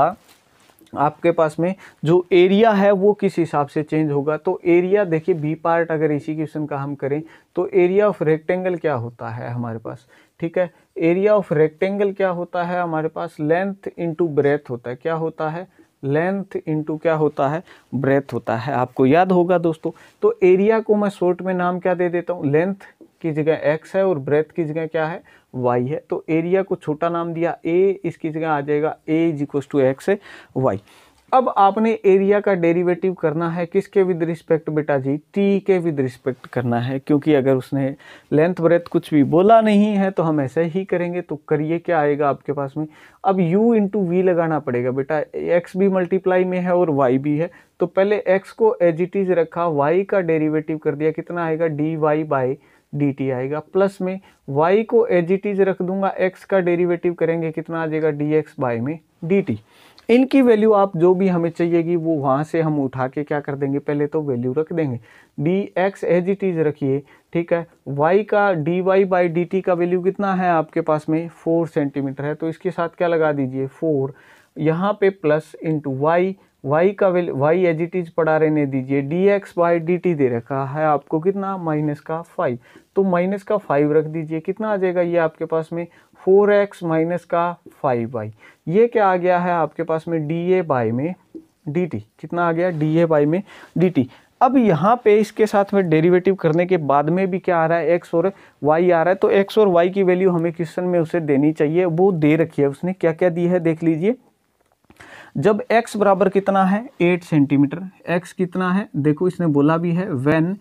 आपके पास में जो एरिया है वो किस हिसाब से चेंज होगा तो एरिया देखिए बी पार्ट अगर इसी क्वेश्चन का हम करें तो एरिया ऑफ रेक्टेंगल क्या होता है हमारे पास ठीक है एरिया ऑफ रेक्टेंगल क्या होता है हमारे पास लेंथ इंटू ब्रेथ होता है क्या होता है लेंथ इंटू क्या होता है ब्रेथ होता है आपको याद होगा दोस्तों तो एरिया को मैं शॉर्ट में नाम क्या दे देता हूँ लेंथ की जगह एक्स है और ब्रेथ की जगह क्या है वाई है तो एरिया को छोटा नाम दिया ए इसकी जगह आ जाएगा A is equal to X Y अब आपने एरिया का डेरिवेटिव करना है किसके विद रिस्पेक्ट बेटा जी टी के विद रिस्पेक्ट करना है क्योंकि अगर उसने लेंथ ब्रेथ कुछ भी बोला नहीं है तो हम ऐसे ही करेंगे तो करिए क्या आएगा आपके पास में अब u इंटू वी लगाना पड़ेगा बेटा x भी मल्टीप्लाई में है और y भी है तो पहले x को एजिटीज इज़ रखा y का डेरिवेटिव कर दिया कितना आएगा D Y by D T आएगा प्लस में वाई को एज इट इज रख दूंगा एक्स का डेरिवेटिव करेंगे कितना आ जाएगा डी एक्स बाई में डी टी इनकी वैल्यू आप जो भी हमें चाहिएगी वो वहाँ से हम उठा के क्या कर देंगे पहले तो वैल्यू रख देंगे d x as it is रखिए ठीक है वाई का d Y by D t का वैल्यू कितना है आपके पास में फोर सेंटीमीटर है तो इसके साथ क्या लगा दीजिए फोर यहाँ पे प्लस इंटू वाई वाई का value y as it is पढ़ा रहने दीजिए d x by D T दे रखा है आपको कितना माइनस का फाइव तो माइनस का फाइव रख दीजिए कितना आ जाएगा ये आपके पास में फोर एक्स माइनस का फाइव बाई ये क्या आ गया है आपके पास में डी ए बाई में डी टी कितना आ गया डी ए बाई में डी टी अब यहाँ पे इसके साथ में डेरिवेटिव करने के बाद में भी क्या आ रहा है एक्स और वाई आ रहा है तो एक्स और वाई की वैल्यू हमें क्वेश्चन में उसे देनी चाहिए वो दे रखी है उसने क्या क्या दी है देख लीजिए जब x बराबर कितना है एट सेंटीमीटर x कितना है देखो इसने बोला भी है वेन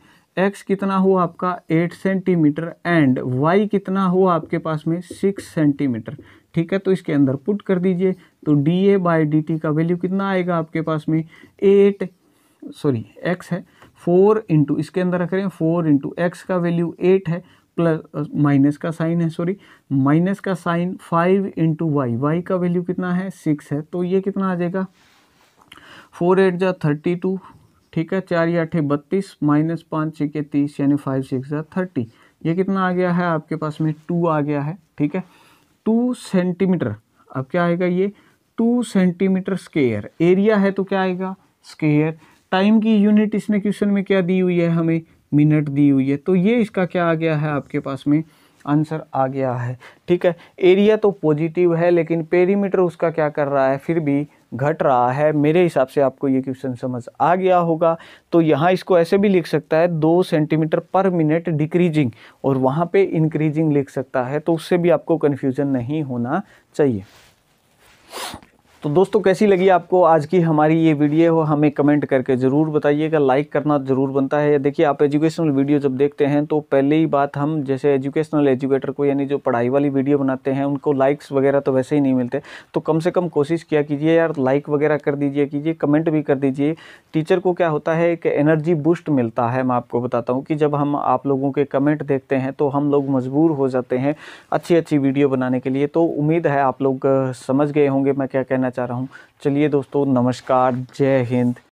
x कितना हुआ आपका 8 सेंटीमीटर एंड y कितना हुआ आपके पास में 6 सेंटीमीटर ठीक है तो इसके अंदर पुट कर दीजिए तो D A by D t का वैल्यू कितना आएगा आपके पास में 8 सॉरी x है 4 इंटू इसके अंदर रख रहे हैं 4 इंटू एक्स का वैल्यू 8 है प्लस माइनस का साइन है सॉरी माइनस का sign five into y y का वैल्यू कितना है सिक्स है तो ये कितना आ जाएगा फोर एट जा थर्टी टू ठीक है चार या अठे बत्तीस माइनस पाँच छः के तीस यानी फाइव सिक्स या थर्टी ये कितना आ गया है आपके पास में टू आ गया है ठीक है टू सेंटीमीटर अब क्या आएगा ये टू सेंटीमीटर स्केयर एरिया है तो क्या आएगा स्केयर टाइम की यूनिट इसने क्वेश्चन में क्या दी हुई है हमें मिनट दी हुई है तो ये इसका क्या आ गया है आपके पास में आंसर आ गया है ठीक है एरिया तो पॉजिटिव है लेकिन पेरीमीटर उसका क्या कर रहा है फिर भी घट रहा है मेरे हिसाब से आपको ये क्वेश्चन समझ आ गया होगा तो यहाँ इसको ऐसे भी लिख सकता है दो सेंटीमीटर पर मिनट डिक्रीजिंग और वहाँ पे इंक्रीजिंग लिख सकता है तो उससे भी आपको कन्फ्यूज़न नहीं होना चाहिए तो दोस्तों कैसी लगी आपको आज की हमारी ये वीडियो हो हमें कमेंट करके ज़रूर बताइएगा लाइक करना ज़रूर बनता है देखिए आप एजुकेशनल वीडियो जब देखते हैं तो पहले ही बात हम जैसे एजुकेशनल एजुकेटर को यानी जो पढ़ाई वाली वीडियो बनाते हैं उनको लाइक्स वगैरह तो वैसे ही नहीं मिलते तो कम से कम कोशिश किया कीजिए यार लाइक वगैरह कर दीजिए कीजिए कमेंट भी कर दीजिए टीचर को क्या होता है एक एनर्जी बूस्ट मिलता है मैं आपको बताता हूँ कि जब हम आप लोगों के कमेंट देखते हैं तो हम लोग मजबूर हो जाते हैं अच्छी अच्छी वीडियो बनाने के लिए तो उम्मीद है आप लोग समझ गए होंगे मैं क्या कहना कहना चाह रहा हूँ चलिए दोस्तों नमस्कार जय हिंद